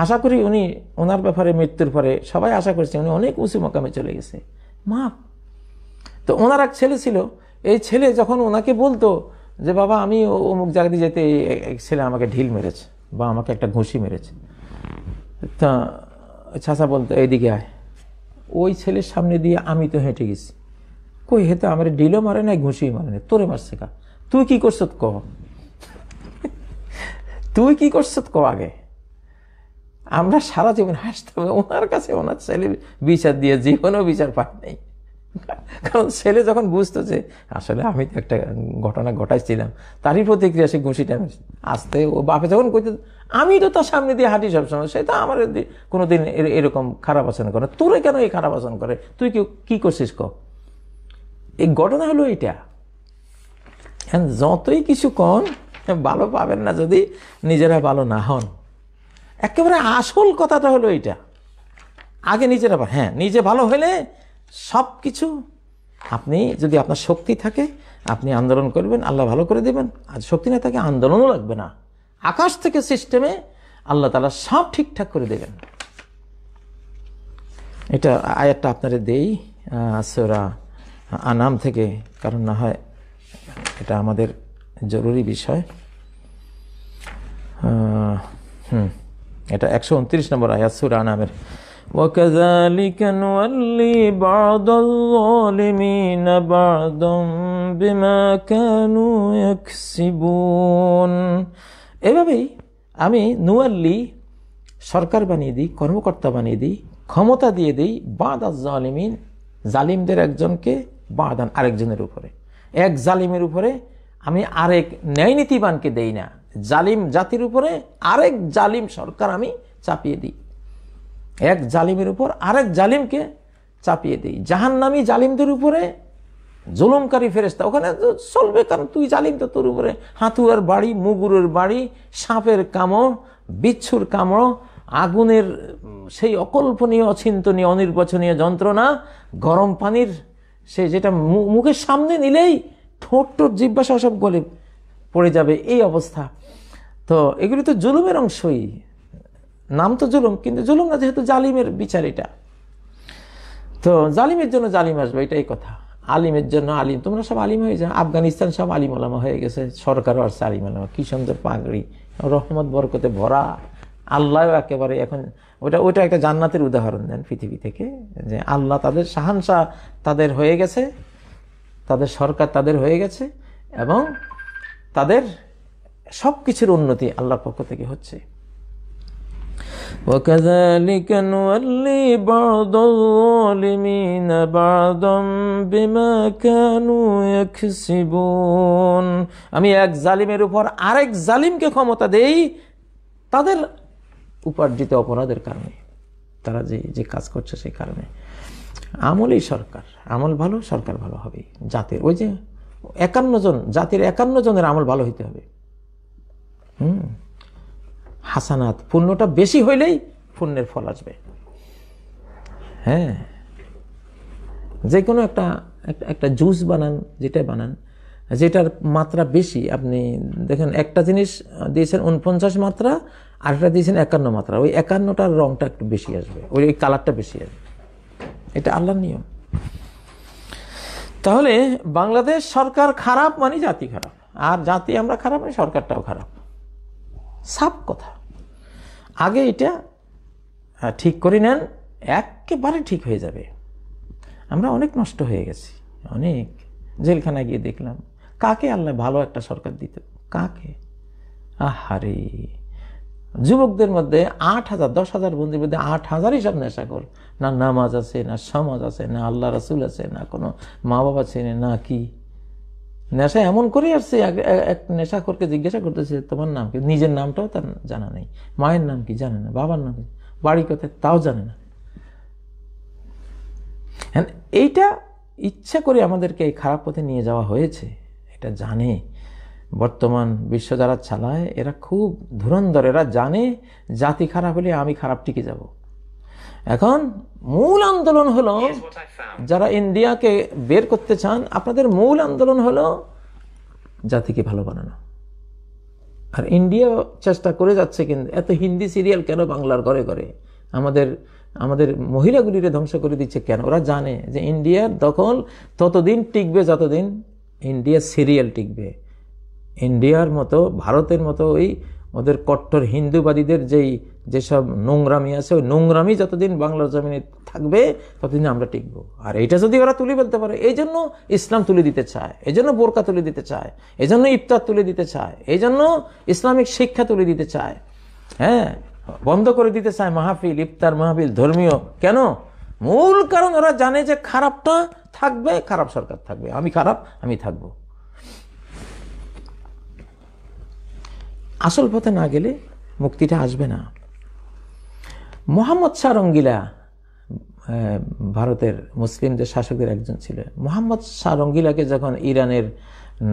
আশা করি উনি ওনার ব্যাপারে মৃত্যুর পরে সবাই আশা করছে উনি অনেক উঁচু মোকামে চলে গেছে মাফ তো ওনার এক ছেলে ছিল এই ছেলে যখন ওনাকে বলতো যে বাবা আমি অমুক জায়গাতে যেতে এক ছেলে আমাকে ঢিল মেরেছে বা আমাকে একটা ঘুষি মেরেছে তা ছাঁচা বলতো এইদিকে আয় ওই ছেলের সামনে দিয়ে আমি তো হেঁটে গেছি কই হেতে আমার ডিলও মারে নাই ঘুষিও মারে নাই তোরে মারছে কা তুই কি করছ ক তুই কি করছ ক আগে আমরা সারা জীবন হাসতাম ওনার কাছে ওনার ছেলে বিচার দিয়ে জীবনও বিচার পাই নাই কারণ ছেলে যখন বুঝতো যে আসলে আমি তো একটা ঘটনা ঘটাইছিলাম তারই প্রতিক্রিয়া সে ঘুষিটা আসতে ও বাপে যখন কইতে আমি তো তার সামনে দিয়ে হাঁটি সবসময় সে তো আমার কোনো দিন এরকম খারাপ আচরণ করে তোরে কেন এই খারাপ আচরণ করে তুই কি কী করছিস ক এই ঘটনা হলো এটা যতই কিছু কন ভালো পাবেন না যদি নিজেরা ভালো না হন একেবারে আসল কথাটা হলো এটা আগে নিজেরা হ্যাঁ নিজে ভালো হলে সব কিছু আপনি যদি আপনার শক্তি থাকে আপনি আন্দোলন করবেন আল্লাহ ভালো করে দেবেন আর শক্তি না থাকে আন্দোলনও লাগবে না আকাশ থেকে সিস্টেমে আল্লাহ তালা সব ঠিকঠাক করে দেবেন এটা আয়াতটা আপনারা দেই সোরা আনাম থেকে কারণ না হয় এটা আমাদের জরুরি বিষয় হুম এটা একশো উনত্রিশ নম্বর আয়াত সুরা আনামের وكذلك نولي بعض الظالمين بعضا بما كانوا يكسبون এভাবেই আমি নুয়াল্লি সরকার বানিয়ে দিই কর্মকর্তা বানিয়ে দিই ক্ষমতা দিয়ে দিই বাদাস জালিমিন জালিমদের একজনকে বাদান আরেকজনের উপরে এক জালিমের উপরে আমি আরেক ন্যায়নীতিবানকে দেই না জালিম জাতির উপরে আরেক জালিম সরকার আমি চাপিয়ে দিই এক জালিমের উপর আরেক জালিমকে চাপিয়ে দিই নামি জালিমদের উপরে জুলুমকারী ফেরেস্তা ওখানে চলবে কারণ তুই জালিম তো তোর উপরে হাতুয়ার বাড়ি মুগুরের বাড়ি সাপের কামড় বিচ্ছুর কামড় আগুনের সেই অকল্পনীয় অচিন্তনীয় অনির্বাচনীয় যন্ত্রণা গরম পানির সে যেটা মুখের সামনে নিলেই ঠোঁট ঠোঁট জিজ্ঞাসা সব গলে পড়ে যাবে এই অবস্থা তো এগুলি তো জুলুমের অংশই নাম তো জুলুম কিন্তু জুলুম না যেহেতু জালিমের বিচার এটা তো জালিমের জন্য জালিম আসবে এটাই কথা আলিমের জন্য আলিম তোমরা সব আলিম হয়ে যাও আফগানিস্তান সব আলিম আলামা হয়ে গেছে সরকারও আসছে আলিম আলামা কি সুন্দর পাগড়ি রহমত বরকতে ভরা আল্লাহ একেবারে এখন ওটা ওটা একটা জান্নাতের উদাহরণ দেন পৃথিবী থেকে যে আল্লাহ তাদের শাহানশাহ তাদের হয়ে গেছে তাদের সরকার তাদের হয়ে গেছে এবং তাদের সব কিছুর উন্নতি আল্লাহর পক্ষ থেকে হচ্ছে وكذلك نولي بعض الظالمين بعضا بما كانوا يكسبون আমি এক জালিমের উপর আরেক জালিমকে ক্ষমতা দেই তাদের উপার্জিত অপরাধের কারণে তারা যে যে কাজ করছে সেই কারণে আমলই সরকার আমল ভালো সরকার ভালো হবে জাতির ওই যে একান্ন জন জাতির একান্ন জনের আমল ভালো হইতে হবে হুম হাসানাত পুণ্যটা বেশি হইলেই পুণ্যের ফল আসবে হ্যাঁ যে কোনো একটা একটা জুস বানান যেটা বানান যেটার মাত্রা বেশি আপনি দেখেন একটা জিনিস দিয়েছেন উনপঞ্চাশ মাত্রা আর একটা দিয়েছেন একান্ন মাত্রা ওই একান্নটার রংটা একটু বেশি আসবে ওই ওই কালারটা বেশি আসবে এটা আল্লাহর নিয়ম তাহলে বাংলাদেশ সরকার খারাপ মানে জাতি খারাপ আর জাতি আমরা খারাপ মানে সরকারটাও খারাপ সাপ কথা আগে এটা ঠিক করে নেন একেবারে ঠিক হয়ে যাবে আমরা অনেক নষ্ট হয়ে গেছি অনেক জেলখানায় গিয়ে দেখলাম কাকে আল্লাহ ভালো একটা সরকার দিত কাকে আহারে যুবকদের মধ্যে আট হাজার দশ হাজার বন্ধুর মধ্যে আট হাজারই সব কর না নামাজ আছে না সমাজ আছে না আল্লাহ রাসুল আছে না কোনো মা বাবা চেনে না কি নেশা এমন করে আসছে এক নেশা করকে জিজ্ঞাসা করতেছে তোমার নাম কি নিজের নামটাও তার জানা নেই মায়ের নাম কি জানে না বাবার নাম কি বাড়ি কথা তাও জানে না এইটা ইচ্ছা করে আমাদেরকে এই খারাপ পথে নিয়ে যাওয়া হয়েছে এটা জানে বর্তমান বিশ্ব যারা চালায় এরা খুব ধুরন্ধর এরা জানে জাতি খারাপ হলে আমি খারাপ টিকে যাব এখন মূল আন্দোলন হলো যারা ইন্ডিয়াকে বের করতে চান আপনাদের মূল আন্দোলন হলো জাতিকে ভালো বানানো আর ইন্ডিয়া চেষ্টা করে যাচ্ছে কিন্তু এত হিন্দি সিরিয়াল কেন বাংলার ঘরে করে আমাদের আমাদের মহিলাগুলিরে ধ্বংস করে দিচ্ছে কেন ওরা জানে যে ইন্ডিয়ার দখল ততদিন টিকবে যতদিন ইন্ডিয়ার সিরিয়াল টিকবে ইন্ডিয়ার মতো ভারতের মতো ওই ওদের কট্টর হিন্দুবাদীদের যেই যেসব নোংরামি আছে ওই নোংরামি যতদিন বাংলার জমিনে থাকবে ততদিন আমরা টিকবো আর এইটা যদি ওরা তুলে ফেলতে পারে এই জন্য ইসলাম তুলে দিতে চায় এই জন্য বোরকা তুলে দিতে চায় এই জন্য ইফতার তুলে দিতে চায় এই জন্য ইসলামিক শিক্ষা তুলে দিতে চায় হ্যাঁ বন্ধ করে দিতে চায় মাহফিল ইফতার মাহফিল ধর্মীয় কেন মূল কারণ ওরা জানে যে খারাপটা থাকবে খারাপ সরকার থাকবে আমি খারাপ আমি থাকব আসল পথে না গেলে মুক্তিটা আসবে না মোহাম্মদ শাহ রঙ্গিলা ভারতের মুসলিমদের শাসকের একজন ছিল মোহাম্মদ শাহ রঙ্গিলাকে যখন ইরানের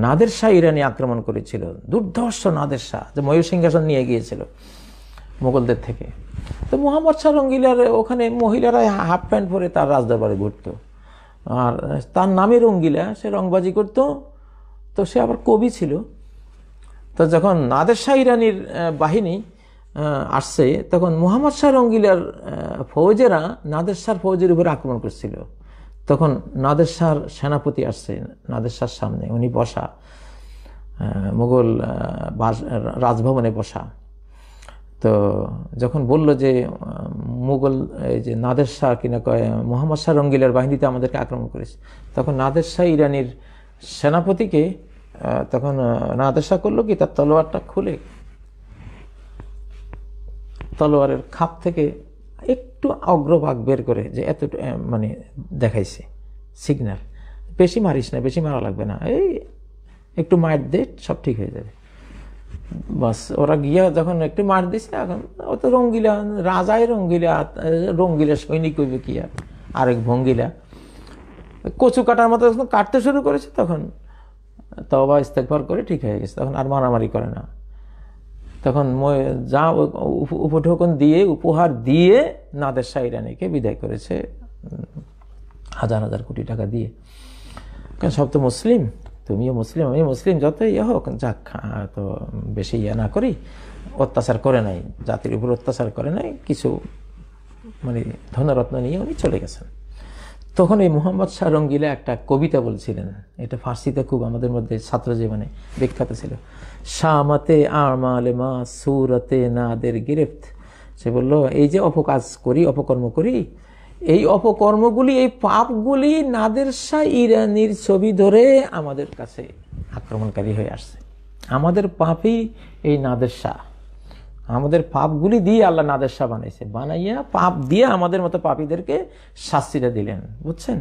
নাদের শাহ ইরানি আক্রমণ করেছিল দুর্ধর্ষ নাদের শাহ যে ময়ূর সিংহাসন নিয়ে গিয়েছিল মোগলদের থেকে তো মোহাম্মদ শাহ রঙ্গিলার ওখানে মহিলারা হাফ প্যান্ট পরে তার রাজদরবারে ঘুরত আর তার নামে রঙ্গিলা সে রংবাজি করত তো সে আবার কবি ছিল তো যখন নাদের শাহ ইরানির বাহিনী আসছে তখন মোহাম্মদ শাহ রঙ্গিলার ফৌজেরা নাদের শাহ ফৌজের উপরে আক্রমণ করছিল তখন নাদের শাহর সেনাপতি আসছে নাদের শাহর সামনে উনি বসা মোগল রাজভবনে বসা তো যখন বলল যে মুঘল এই যে নাদের শাহ কিনা কয় মোহাম্মদ শাহ রঙ্গিলার বাহিনীতে আমাদেরকে আক্রমণ করেছে তখন নাদের শাহ ইরানির সেনাপতিকে তখন নাদের শাহ করলো কি তার তলোয়ারটা খুলে তলোয়ারের খাপ থেকে একটু অগ্রভাগ বের করে যে এত মানে দেখাইছে সিগন্যাল বেশি মারিস না বেশি মারা লাগবে না এই একটু মার দে সব ঠিক হয়ে যাবে বাস ওরা গিয়া যখন একটু মার দিছে এখন ও তো রঙ্গিলা রাজাই রঙ্গিলা রঙ্গিলা সৈনিক হইবে কি আর আরেক ভঙ্গিলা কচু কাটার মতো যখন কাটতে শুরু করেছে তখন তবা ইস্তেকবার করে ঠিক হয়ে গেছে তখন আর মারামারি করে না তখন যা উপঢৌকন দিয়ে উপহার দিয়ে নাদের শাহ ইরানিকে বিদায় করেছে হাজার হাজার কোটি টাকা দিয়ে কারণ সব তো মুসলিম তুমিও মুসলিম আমি মুসলিম যত ইয়ে হোক যাক তো বেশি ইয়ে না করি অত্যাচার করে নাই জাতির উপর অত্যাচার করে নাই কিছু মানে ধনরত্ন নিয়ে উনি চলে গেছেন তখন এই মোহাম্মদ শাহ রঙ্গিলা একটা কবিতা বলছিলেন এটা ফার্সিতে খুব আমাদের মধ্যে ছাত্র জীবনে বিখ্যাত ছিল শামাতে আমালে মা সুরতে নাদের গিরেফত সে বলল এই যে অপকাজ করি অপকর্ম করি এই অপকর্মগুলি এই পাপগুলি নাদের শাহ ইরানির ছবি ধরে আমাদের কাছে আক্রমণকারী হয়ে আসছে আমাদের পাপই এই নাদের শাহ আমাদের পাপগুলি দিয়ে আল্লাহ নাদেশা বানাইছে বানাইয়া পাপ দিয়ে আমাদের মতো পাপীদেরকে শাস্তিটা দিলেন বুঝছেন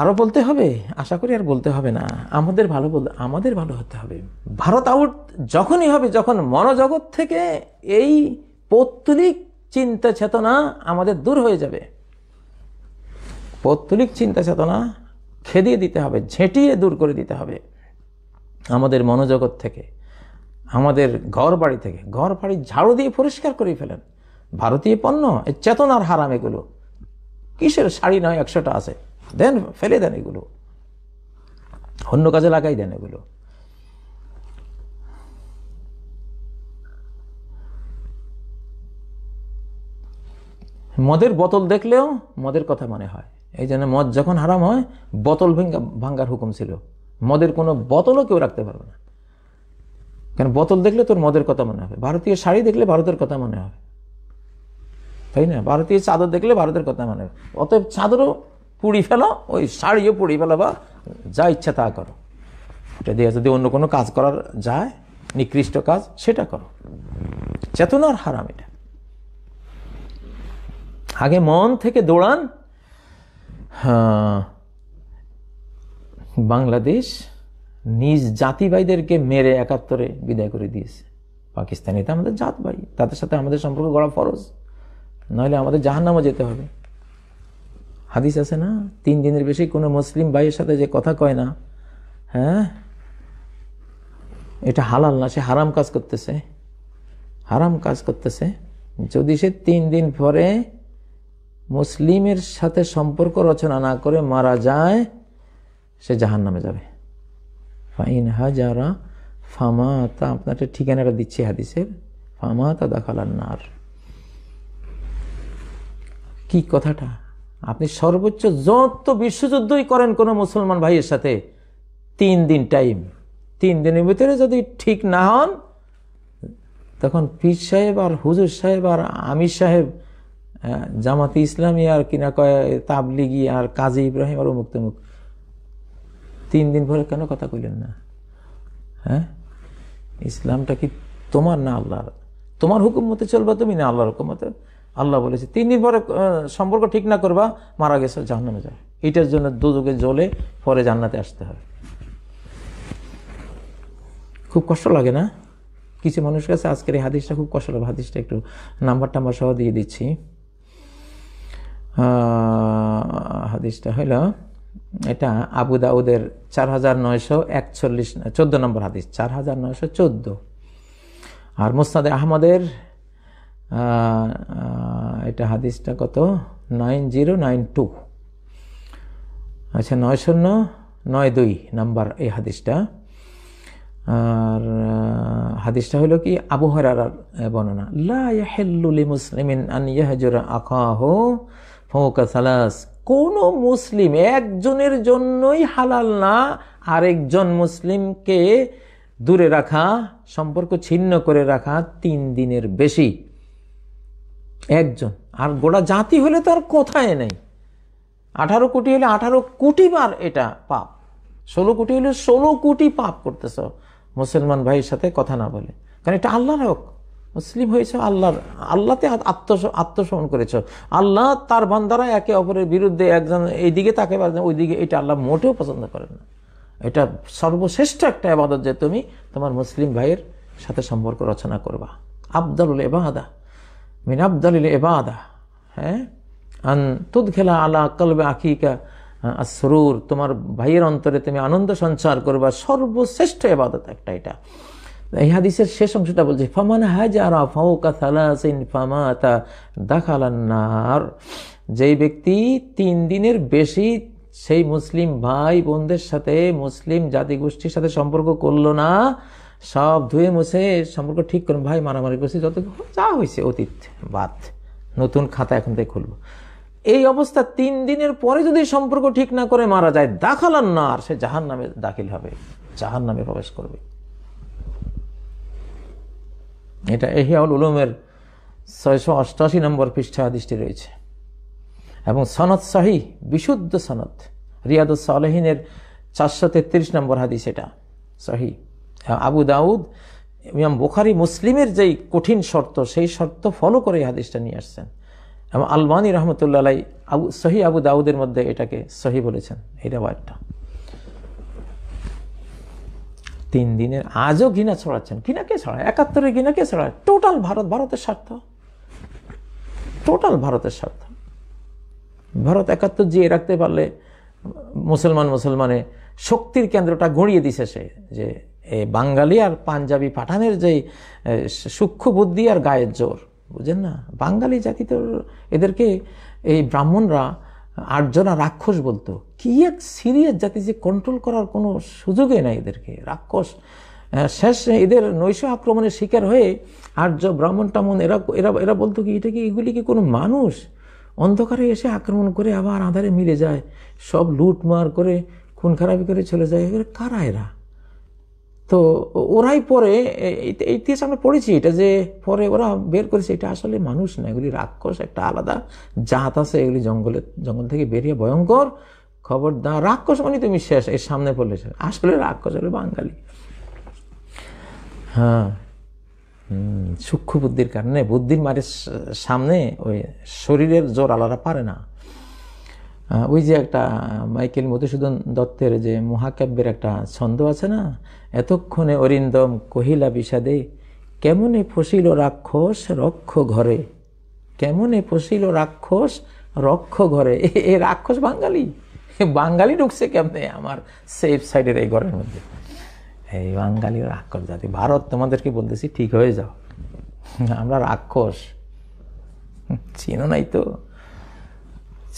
আরও বলতে হবে আশা করি আর বলতে হবে না আমাদের ভালো বলতে আমাদের ভালো হতে হবে ভারত আউট যখনই হবে যখন মনোজগৎ থেকে এই পৌত্তলিক চিন্তা চেতনা আমাদের দূর হয়ে যাবে পৌত্তলিক চিন্তা চেতনা খেদিয়ে দিতে হবে ঝেঁটিয়ে দূর করে দিতে হবে আমাদের মনোজগৎ থেকে আমাদের ঘর বাড়ি থেকে ঘর বাড়ি ঝাড়ু দিয়ে পরিষ্কার করে ফেলেন ভারতীয় পণ্য এই চেতনার হারাম এগুলো কিসের শাড়ি নয় একশোটা আছে দেন ফেলে দেন এগুলো অন্য কাজে লাগাই দেন এগুলো মদের বোতল দেখলেও মদের কথা মনে হয় এই জন্য মদ যখন হারাম হয় বোতল ভাঙ্গার হুকুম ছিল মদের কোনো বোতলও কেউ রাখতে পারবে না কেন বোতল দেখলে তোর মদের কথা মনে হবে ভারতীয় শাড়ি দেখলে ভারতের কথা মনে হবে তাই না ভারতীয় চাদর দেখলে ভারতের কথা মনে হবে অতএব চাদরও পুড়ি ফেলো ওই শাড়িও পুড়ি ফেলো বা যা ইচ্ছা তা করো এটা দিয়ে যদি অন্য কোনো কাজ করার যায় নিকৃষ্ট কাজ সেটা করো চেতনার হারাম এটা আগে মন থেকে দৌড়ান হ্যাঁ বাংলাদেশ নিজ জাতি ভাইদেরকে মেরে একাত্তরে বিদায় করে দিয়েছে পাকিস্তানি তো আমাদের জাত ভাই তাদের সাথে আমাদের সম্পর্ক গড়া ফরজ নইলে আমাদের জাহান্নামা যেতে হবে হাদিস আছে না তিন দিনের বেশি কোনো মুসলিম ভাইয়ের সাথে যে কথা কয় না হ্যাঁ এটা হালাল না সে হারাম কাজ করতেছে হারাম কাজ করতেছে যদি সে তিন দিন পরে মুসলিমের সাথে সম্পর্ক রচনা না করে মারা যায় সে জাহান নামে যাবে ফাইন হাজারা ফামাতা আপনারটা ঠিকানাটা দিচ্ছি হাদিসের ফামাতা দাখালার নার কি কথাটা আপনি সর্বোচ্চ যত বিশ্বযুদ্ধই করেন কোনো মুসলমান ভাইয়ের সাথে তিন দিন টাইম তিন দিনের ভিতরে যদি ঠিক না হন তখন পীর সাহেব আর হুজুর সাহেব আর আমির সাহেব জামাতি ইসলামী আর কিনা কয় তাবলিগি আর কাজী ইব্রাহিম আর অমুক তমুক তিন দিন পরে কেন কথা কইলেন না হ্যাঁ ইসলামটা কি তোমার না আল্লাহর তোমার হুকুম মতে চলবা তুমি না আল্লাহর হুকুম মতে আল্লাহ বলেছে তিন দিন পরে সম্পর্ক ঠিক না করবা মারা গেছে জাহান্নামে যায় এটার জন্য দুযোগে জ্বলে পরে জান্নাতে আসতে হয় খুব কষ্ট লাগে না কিছু মানুষ কাছে আজকের এই হাদিসটা খুব কষ্ট লাগে হাদিসটা একটু নাম্বার টাম্বার সহ দিয়ে দিচ্ছি হাদিসটা হইলো এটা আবু দাউদের চার হাজার নয়শো একচল্লিশ নম্বর হাদিস চার হাজার নয়শো চোদ্দো আর মুস্তাদে আহমদের এটা হাদিসটা কত নাইন জিরো নাইন টু আচ্ছা নয় শূন্য নয় দুই নাম্বার এই হাদিসটা আর হাদিসটা হলো কি আবু হরার বর্ণনা লা মুসলিমিন আন ইয়াহজুরা আখাহু ফাওকা সালাস কোনো মুসলিম একজনের জন্যই হালাল না আরেকজন মুসলিমকে দূরে রাখা সম্পর্ক ছিন্ন করে রাখা তিন দিনের বেশি একজন আর গোড়া জাতি হলে তো আর কোথায় নেই আঠারো কোটি হলে আঠারো কোটি বার এটা পাপ ষোলো কোটি হলে ষোলো কোটি পাপ করতেছ মুসলমান ভাইয়ের সাথে কথা না বলে কারণ এটা আল্লাহর হোক মুসলিম হয়েছ আল্লাহর আল্লাহতে আত্ম আত্মসমন করেছ আল্লাহ তার বান্দারা একে অপরের বিরুদ্ধে একজন এইদিকে তাকে ওইদিকে এটা আল্লাহ মোটেও পছন্দ করেন না এটা সর্বশ্রেষ্ঠ একটা আবাদত যে তুমি তোমার মুসলিম ভাইয়ের সাথে সম্পর্ক রচনা করবা আবদালুল এবাদা মিন আবদালিল এবাদা হ্যাঁ আন তুদ খেলা আলা কলবে আকিকা সরুর তোমার ভাইয়ের অন্তরে তুমি আনন্দ সঞ্চার করবা সর্বশ্রেষ্ঠ এবাদত একটা এটা এই হাদিসের শেষ অংশটা বলছে ফমান হাজারা ফাউকা সালাসিন ফামাতা নার যেই ব্যক্তি তিন দিনের বেশি সেই মুসলিম ভাই বোনদের সাথে মুসলিম জাতিগোষ্ঠীর সাথে সম্পর্ক করল না সব ধুয়ে মুছে সম্পর্ক ঠিক করুন ভাই মারামারি করছি যত যা হয়েছে অতীত বাদ নতুন খাতা এখন থেকে খুলবো এই অবস্থা তিন দিনের পরে যদি সম্পর্ক ঠিক না করে মারা যায় দাখালান না আর সে জাহান নামে দাখিল হবে জাহান নামে প্রবেশ করবে এটা এহিয়াউল উলুমের ছয়শো অষ্টআশি নম্বর পৃষ্ঠা রয়েছে এবং সনদ শাহী বিশুদ্ধ সনদ রিয়াদুস সালেহিনের চারশো তেত্রিশ নম্বর হাদিস এটা সহি আবু দাউদ ইমাম বুখারি মুসলিমের যেই কঠিন শর্ত সেই শর্ত ফলো করে এই হাদিসটা নিয়ে আসছেন এবং আলমানি রহমতুল্লাহ আবু সহি আবু দাউদের মধ্যে এটাকে সহি বলেছেন এই রেওয়ায়তটা তিন দিনের আজও ঘৃণা ছড়াচ্ছেন ঘৃণা কে ছড়ায় একাত্তরে ঘৃণা কে ছড়ায় টোটাল ভারত ভারতের স্বার্থ টোটাল ভারতের স্বার্থ ভারত একাত্তর জিয়ে রাখতে পারলে মুসলমান মুসলমানে শক্তির কেন্দ্রটা গড়িয়ে দিছে সে যে বাঙালি আর পাঞ্জাবি পাঠানের যে সূক্ষ্ম বুদ্ধি আর গায়ের জোর বুঝেন না বাঙালি জাতি তো এদেরকে এই ব্রাহ্মণরা আটজনা রাক্ষস বলতো কি এক সিরিয়াস জাতি যে কন্ট্রোল করার কোনো সুযোগই নাই এদেরকে রাক্ষস শেষ এদের নৈশ আক্রমণের শিকার হয়ে আর্য ব্রাহ্মণ টামন এরা এরা এরা বলতো কি এটা কি এগুলি কি কোনো মানুষ অন্ধকারে এসে আক্রমণ করে আবার আধারে মিলে যায় সব লুটমার করে খুন খারাপি করে চলে যায় এরা কারা এরা তো ওরাই পরে ইতিহাস আমরা পড়েছি এটা যে পরে ওরা বের করেছে এটা আসলে মানুষ না এগুলি রাক্ষস একটা আলাদা জাহাত আছে এগুলি জঙ্গলে জঙ্গল থেকে বেরিয়ে ভয়ঙ্কর খবর দা রাক্ষস মানে তুমি শেষ এর সামনে পড়লে আসলে রাক্ষস হলো বাঙালি হ্যাঁ সূক্ষ্ম বুদ্ধির কারণে বুদ্ধির মারের সামনে ওই শরীরের জোর আলাদা পারে না ওই যে একটা মাইকেল মধুসূদন দত্তের যে মহাকাব্যের একটা ছন্দ আছে না এতক্ষণে অরিন্দম কহিলা বিষাদে কেমনে ফসিল রাক্ষস রক্ষ ঘরে কেমনে ফসিল রাক্ষস রক্ষ ঘরে এ রাক্ষস বাঙালি বাঙালি ঢুকছে কেমনে আমার সেফ সাইডের এই ঘরের মধ্যে এই বাঙালি রাক্ষস জাতি ভারত তোমাদেরকে বলতেছি ঠিক হয়ে যাও আমরা রাক্ষস চিনো নাই তো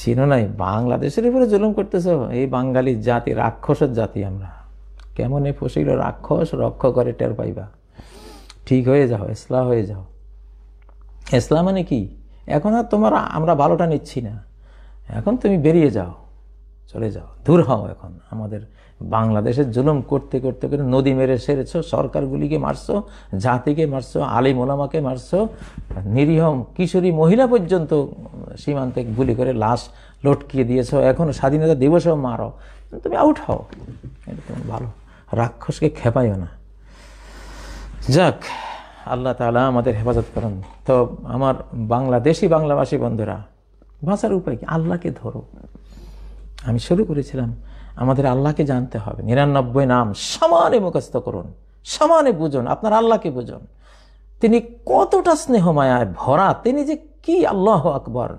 ছিল নাই বাংলাদেশের উপরে জুলুম করতেছ এই বাঙালি জাতি রাক্ষসের জাতি আমরা কেমন এ ফসিল রাক্ষস রক্ষ করে টের পাইবা ঠিক হয়ে যাও এসলা হয়ে যাও এসলা মানে কি এখন আর তোমার আমরা ভালোটা নিচ্ছি না এখন তুমি বেরিয়ে যাও চলে যাও দূর হও এখন আমাদের বাংলাদেশে জুলুম করতে করতে করে নদী মেরে সেরেছ সরকারগুলিকে মারছো জাতিকে মারছো আলী মোলামাকে মারছো নিরীহ কিশোরী মহিলা পর্যন্ত সীমান্তে গুলি করে লাশ লটকিয়ে দিয়েছ এখন স্বাধীনতা দিবসেও মারো তুমি আউট হও এটা তোমার ভালো রাক্ষসকে খেপাইও না যাক আল্লাহ তালা আমাদের হেফাজত করেন তো আমার বাংলাদেশি বাংলাভাষী বন্ধুরা ভাষার উপায় কি আল্লাহকে ধরো আমি শুরু করেছিলাম আমাদের আল্লাহকে জানতে হবে নিরানব্বই নাম সমানে মুখস্থ করুন সমানে বুঝুন আপনার আল্লাহকে বুঝুন তিনি কতটা মায়ায় ভরা তিনি যে কি আল্লাহ আকবর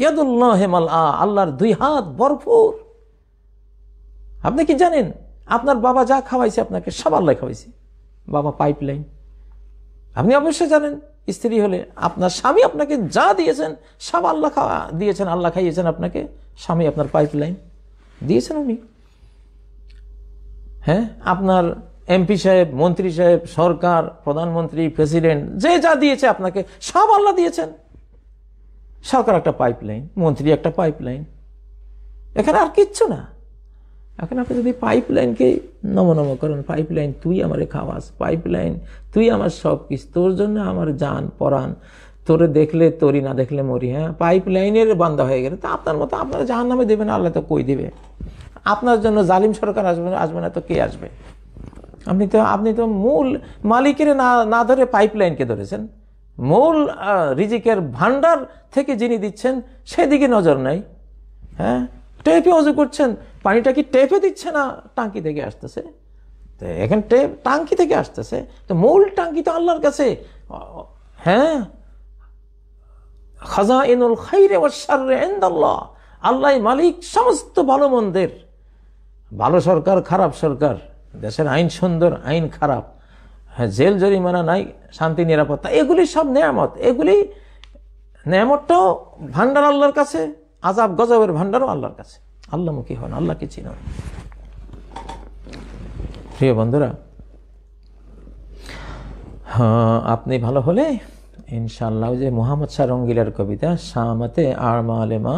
ইয়াদুল্লাহ হেমাল আল্লাহর দুই হাত ভরপুর আপনি কি জানেন আপনার বাবা যা খাওয়াইছে আপনাকে সব আল্লাহ খাওয়াইছে বাবা পাইপ লাইন আপনি অবশ্যই জানেন স্ত্রী হলে আপনার স্বামী আপনাকে যা দিয়েছেন সব আল্লাহ খাওয়া দিয়েছেন আল্লাহ খাইয়েছেন আপনাকে স্বামী আপনার পাইপ লাইন দিয়েছেন উনি হ্যাঁ আপনার এমপি সাহেব মন্ত্রী সাহেব সরকার প্রধানমন্ত্রী প্রেসিডেন্ট যে যা দিয়েছে আপনাকে সব আল্লাহ দিয়েছেন সরকার একটা পাইপলাইন মন্ত্রী একটা পাইপলাইন এখানে আর কিচ্ছু না এখন আপনি যদি পাইপ পাইপলাইনকে নমনম করেন লাইন তুই আমার খাওয়াস পাইপলাইন তুই আমার সব কিছু তোর জন্য আমার যান পরাণ তোরে দেখলে তোরই না দেখলে মরি হ্যাঁ পাইপলাইনের বান্ধা হয়ে গেলে তা আপনার মতো আপনারা যাহার নামে দেবেন আল্লাহ তো কই দেবে আপনার জন্য জালিম সরকার আসবে আসবে না তো কে আসবে আপনি তো আপনি তো মূল মালিকের না না ধরে পাইপলাইনকে ধরেছেন মূল রিজিকের ভান্ডার থেকে যিনি দিচ্ছেন সেদিকে নজর নাই হ্যাঁ টেপে অজু করছেন পানিটা কি টেপে দিচ্ছে না টাঙ্কি থেকে আসতেছে তো এখন টেপ টাঙ্কি থেকে আসতেছে তো মূল টাঙ্কি তো আল্লাহর কাছে হ্যাঁ খাজা ইনুল খাই রে আল্লাহ আল্লাহ মালিক সমস্ত ভালো মন্দের ভালো সরকার খারাপ সরকার দেশের আইন সুন্দর আইন খারাপ হ্যাঁ জেল জরিমানা নাই শান্তি নিরাপত্তা এগুলি সব নিয়ামত এগুলি নিয়ামতটাও ভান্ডার আল্লাহর কাছে আজাব গজবের ভান্ডারও আল্লাহর কাছে আল্লাহমুখী হন আল্লাহকে চিনন প্রিয় বন্ধুরা হ্যাঁ আপনি ভালো হলে ইনশাল্লাহ যে মোহাম্মদ শাহ রঙ্গিলার কবিতা শামাতে আর মালেমা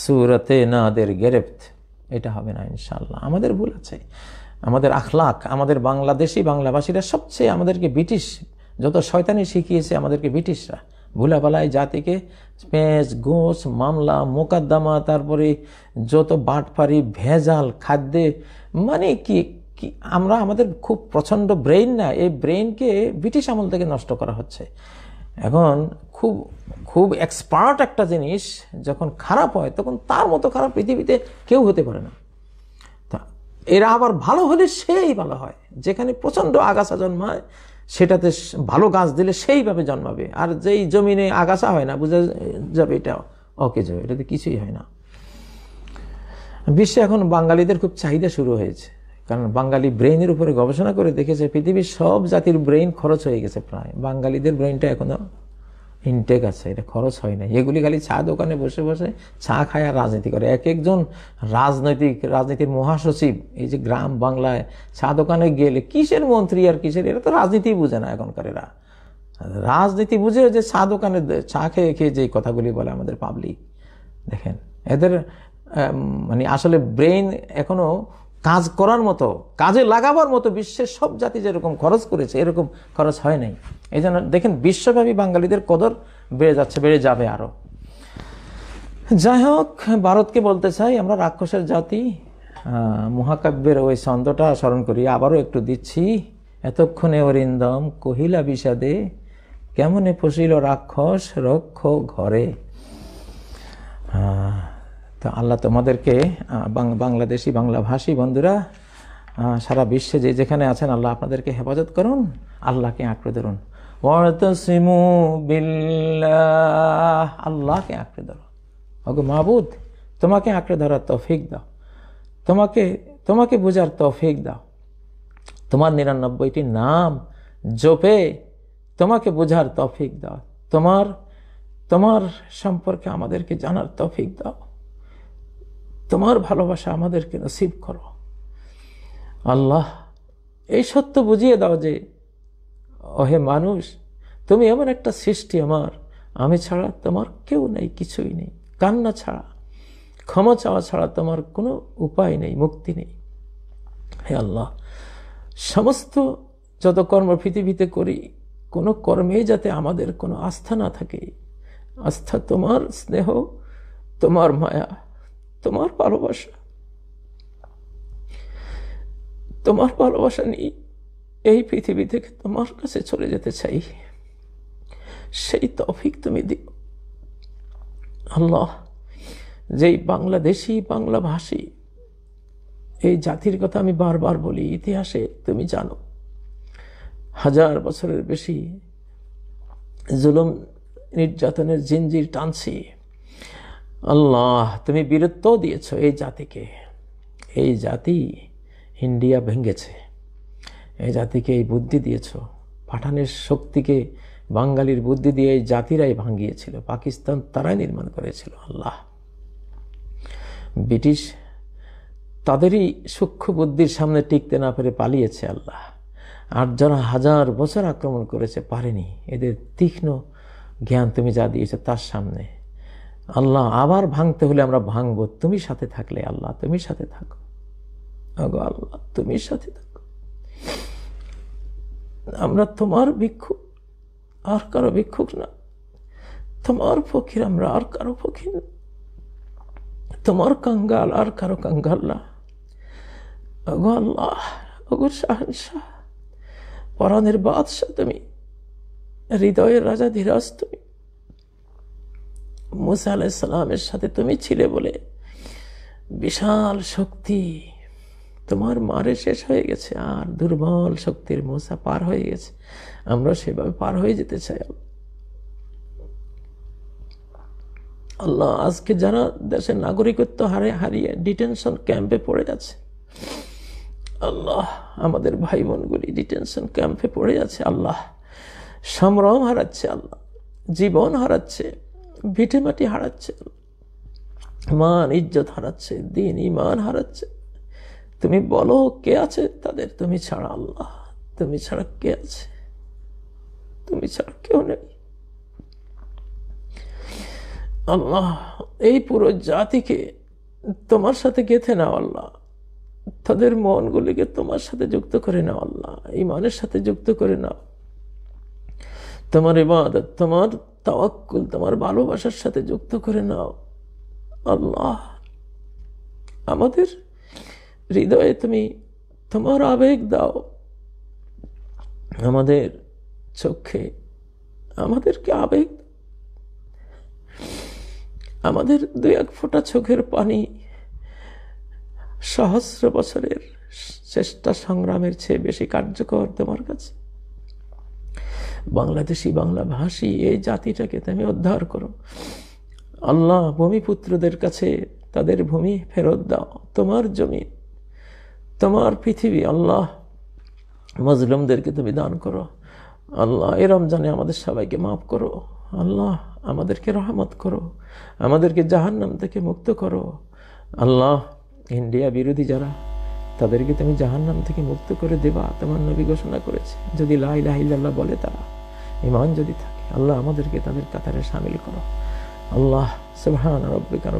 সুরতে নাদের গেরেপ্ত এটা হবে না ইনশাল্লাহ আমাদের ভুল আছে আমাদের আখলাক আমাদের বাংলাদেশি বাংলাবাসীরা সবচেয়ে আমাদেরকে ব্রিটিশ যত শয়তানি শিখিয়েছে আমাদেরকে ব্রিটিশরা ভুলাপালায় জাতিকে পেঁচ গোস মামলা মোকদ্দমা তারপরে যত বাটফারি ভেজাল খাদ্যে মানে কি কি আমরা আমাদের খুব প্রচণ্ড ব্রেইন না এই ব্রেইনকে ব্রিটিশ আমল থেকে নষ্ট করা হচ্ছে এখন খুব খুব এক্সপার্ট একটা জিনিস যখন খারাপ হয় তখন তার মতো খারাপ পৃথিবীতে কেউ হতে পারে না তা এরা আবার ভালো হলে সেই ভালো হয় যেখানে প্রচণ্ড আগাছা জন্মায় সেটাতে ভালো গাছ দিলে সেইভাবে জন্মাবে আর যেই জমিনে আগাছা হয় না বোঝা যাবে এটা অকে যাবে এটাতে কিছুই হয় না বিশ্বে এখন বাঙালিদের খুব চাহিদা শুরু হয়েছে কারণ বাঙালি ব্রেইনের উপরে গবেষণা করে দেখেছে পৃথিবীর সব জাতির ব্রেইন খরচ হয়ে গেছে প্রায় বাঙালিদের ব্রেইনটা এখনও ইনটেক আছে এটা খরচ হয় না এগুলি খালি চা দোকানে বসে বসে চা খায় আর রাজনীতি করে এক একজন রাজনৈতিক রাজনীতির মহাসচিব এই যে গ্রাম বাংলায় চা দোকানে গেলে কিসের মন্ত্রী আর কিসের এরা তো রাজনীতি বুঝে না এখনকার এরা রাজনীতি বুঝে যে চা দোকানে চা খেয়ে খেয়ে যে কথাগুলি বলে আমাদের পাবলিক দেখেন এদের মানে আসলে ব্রেইন এখনও কাজ করার মতো কাজে লাগাবার মতো বিশ্বের সব জাতি যেরকম খরচ করেছে এরকম খরচ হয় নাই এই জন্য দেখেন বিশ্বব্যাপী বাঙালিদের কদর বেড়ে যাচ্ছে বেড়ে যাবে আরও যাই হোক ভারতকে বলতে চাই আমরা রাক্ষসের জাতি মহাকাব্যের ওই ছন্দটা স্মরণ করি আবারও একটু দিচ্ছি এতক্ষণে অরিন্দম কহিলা বিষাদে কেমনে ফসিল রাক্ষস রক্ষ ঘরে হ্যাঁ তো আল্লাহ তোমাদেরকে বাংলাদেশি বাংলাভাষী বন্ধুরা সারা বিশ্বে যে যেখানে আছেন আল্লাহ আপনাদেরকে হেফাজত করুন আল্লাহকে আঁকড়ে ধরুন আল্লাহকে আঁকড়ে ধরো ওগো মাহবুদ তোমাকে আঁকড়ে ধরার তফিক দাও তোমাকে তোমাকে বোঝার তফিক দাও তোমার নিরানব্বইটি নাম জোপে তোমাকে বোঝার তফিক দাও তোমার তোমার সম্পর্কে আমাদেরকে জানার তফিক দাও তোমার ভালোবাসা আমাদেরকে নসিব করো আল্লাহ এই সত্য বুঝিয়ে দাও যে অহে মানুষ তুমি এমন একটা সৃষ্টি আমার আমি ছাড়া তোমার কেউ নেই কিছুই নেই কান্না ছাড়া ক্ষমা চাওয়া ছাড়া তোমার কোনো উপায় নেই মুক্তি নেই হে আল্লাহ সমস্ত যত কর্ম পৃথিবীতে করি কোনো কর্মে যাতে আমাদের কোনো আস্থা না থাকে আস্থা তোমার স্নেহ তোমার মায়া তোমার ভালোবাসা তোমার ভালোবাসা নিয়ে এই পৃথিবী থেকে তোমার কাছে চলে যেতে চাই সেই তফিক তুমি দিও আল্লাহ যেই বাংলাদেশি বাংলা ভাষী এই জাতির কথা আমি বারবার বলি ইতিহাসে তুমি জানো হাজার বছরের বেশি জুলুম নির্যাতনের জিঞ্জির টানছি আল্লাহ তুমি বীরত্ব দিয়েছ এই জাতিকে এই জাতি ইন্ডিয়া ভেঙ্গেছে এই জাতিকে এই বুদ্ধি দিয়েছ পাঠানের শক্তিকে বাঙালির বুদ্ধি দিয়ে এই জাতিরাই ভাঙিয়েছিল পাকিস্তান তারাই নির্মাণ করেছিল আল্লাহ ব্রিটিশ তাদেরই সূক্ষ্ম বুদ্ধির সামনে টিকতে না পেরে পালিয়েছে আল্লাহ আর যারা হাজার বছর আক্রমণ করেছে পারেনি এদের তীক্ষ্ণ জ্ঞান তুমি যা দিয়েছো তার সামনে আল্লাহ আবার ভাঙতে হলে আমরা ভাঙব তুমি সাথে থাকলে আল্লাহ তুমি সাথে থাকো আগো আল্লাহ তুমি সাথে থাকো আমরা তোমার ভিক্ষুক আর কারো ভিক্ষুক না তোমার ফকির আমরা আর কারো ফকির না তোমার কাঙ্গাল আর কারো কাঙ্গাল না আগো আল্লাহ আগো শাহনশাহ পরাণের বাদশাহ তুমি হৃদয়ের রাজা ধীরাজ তুমি মুসা আলাইসালামের সাথে তুমি ছিলে বলে বিশাল শক্তি তোমার মারে শেষ হয়ে গেছে আর দুর্বল শক্তির মোসা পার হয়ে গেছে আমরা সেভাবে পার হয়ে যেতে চাই আল্লাহ আজকে যারা দেশের নাগরিকত্ব হারে হারিয়ে ডিটেনশন ক্যাম্পে পড়ে আছে আল্লাহ আমাদের ভাই বোনগুলি ডিটেনশন ক্যাম্পে পড়ে আছে আল্লাহ সম্ভ্রম হারাচ্ছে আল্লাহ জীবন হারাচ্ছে ভিটেমাটি হারাচ্ছে মান ইজ্জত হারাচ্ছে দিন ইমান হারাচ্ছে তুমি বলো কে আছে তাদের তুমি ছাড়া আল্লাহ তুমি ছাড়া কে আছে তুমি ছাড়া কেউ নেই আল্লাহ এই পুরো জাতিকে তোমার সাথে গেথে নাও আল্লাহ তাদের মনগুলিকে তোমার সাথে যুক্ত করে নাও আল্লাহ ইমানের সাথে যুক্ত করে নাও তোমার ইবাদত তোমার তাওয়াক্কুল তোমার ভালোবাসার সাথে যুক্ত করে নাও আল্লাহ আমাদের হৃদয়ে তুমি তোমার আবেগ দাও আমাদের চোখে আমাদেরকে আবেগ আমাদের দু এক ফোঁটা চোখের পানি সহস্র বছরের চেষ্টা সংগ্রামের চেয়ে বেশি কার্যকর তোমার কাছে বাংলাদেশি বাংলাভাষী এই জাতিটাকে তুমি উদ্ধার করো আল্লাহ ভূমিপুত্রদের কাছে তাদের ভূমি ফেরত দাও তোমার জমি তোমার পৃথিবী আল্লাহ মজলুমদেরকে তুমি দান করো আল্লাহ এ রমজানে আমাদের সবাইকে মাফ করো আল্লাহ আমাদেরকে রহমত করো আমাদেরকে জাহান্নাম থেকে মুক্ত করো আল্লাহ ইন্ডিয়া বিরোধী যারা তাদেরকে তুমি জাহান্নাম থেকে মুক্ত করে দেবা তোমার নবী ঘোষণা করেছে যদি লাই লাহি ইল্লাল্লাহ বলে তারা ইমান যদি থাকে আল্লাহ আমাদেরকে তাদের কাতারে সামিল করো আল্লাহ সুবহান রব্বিকা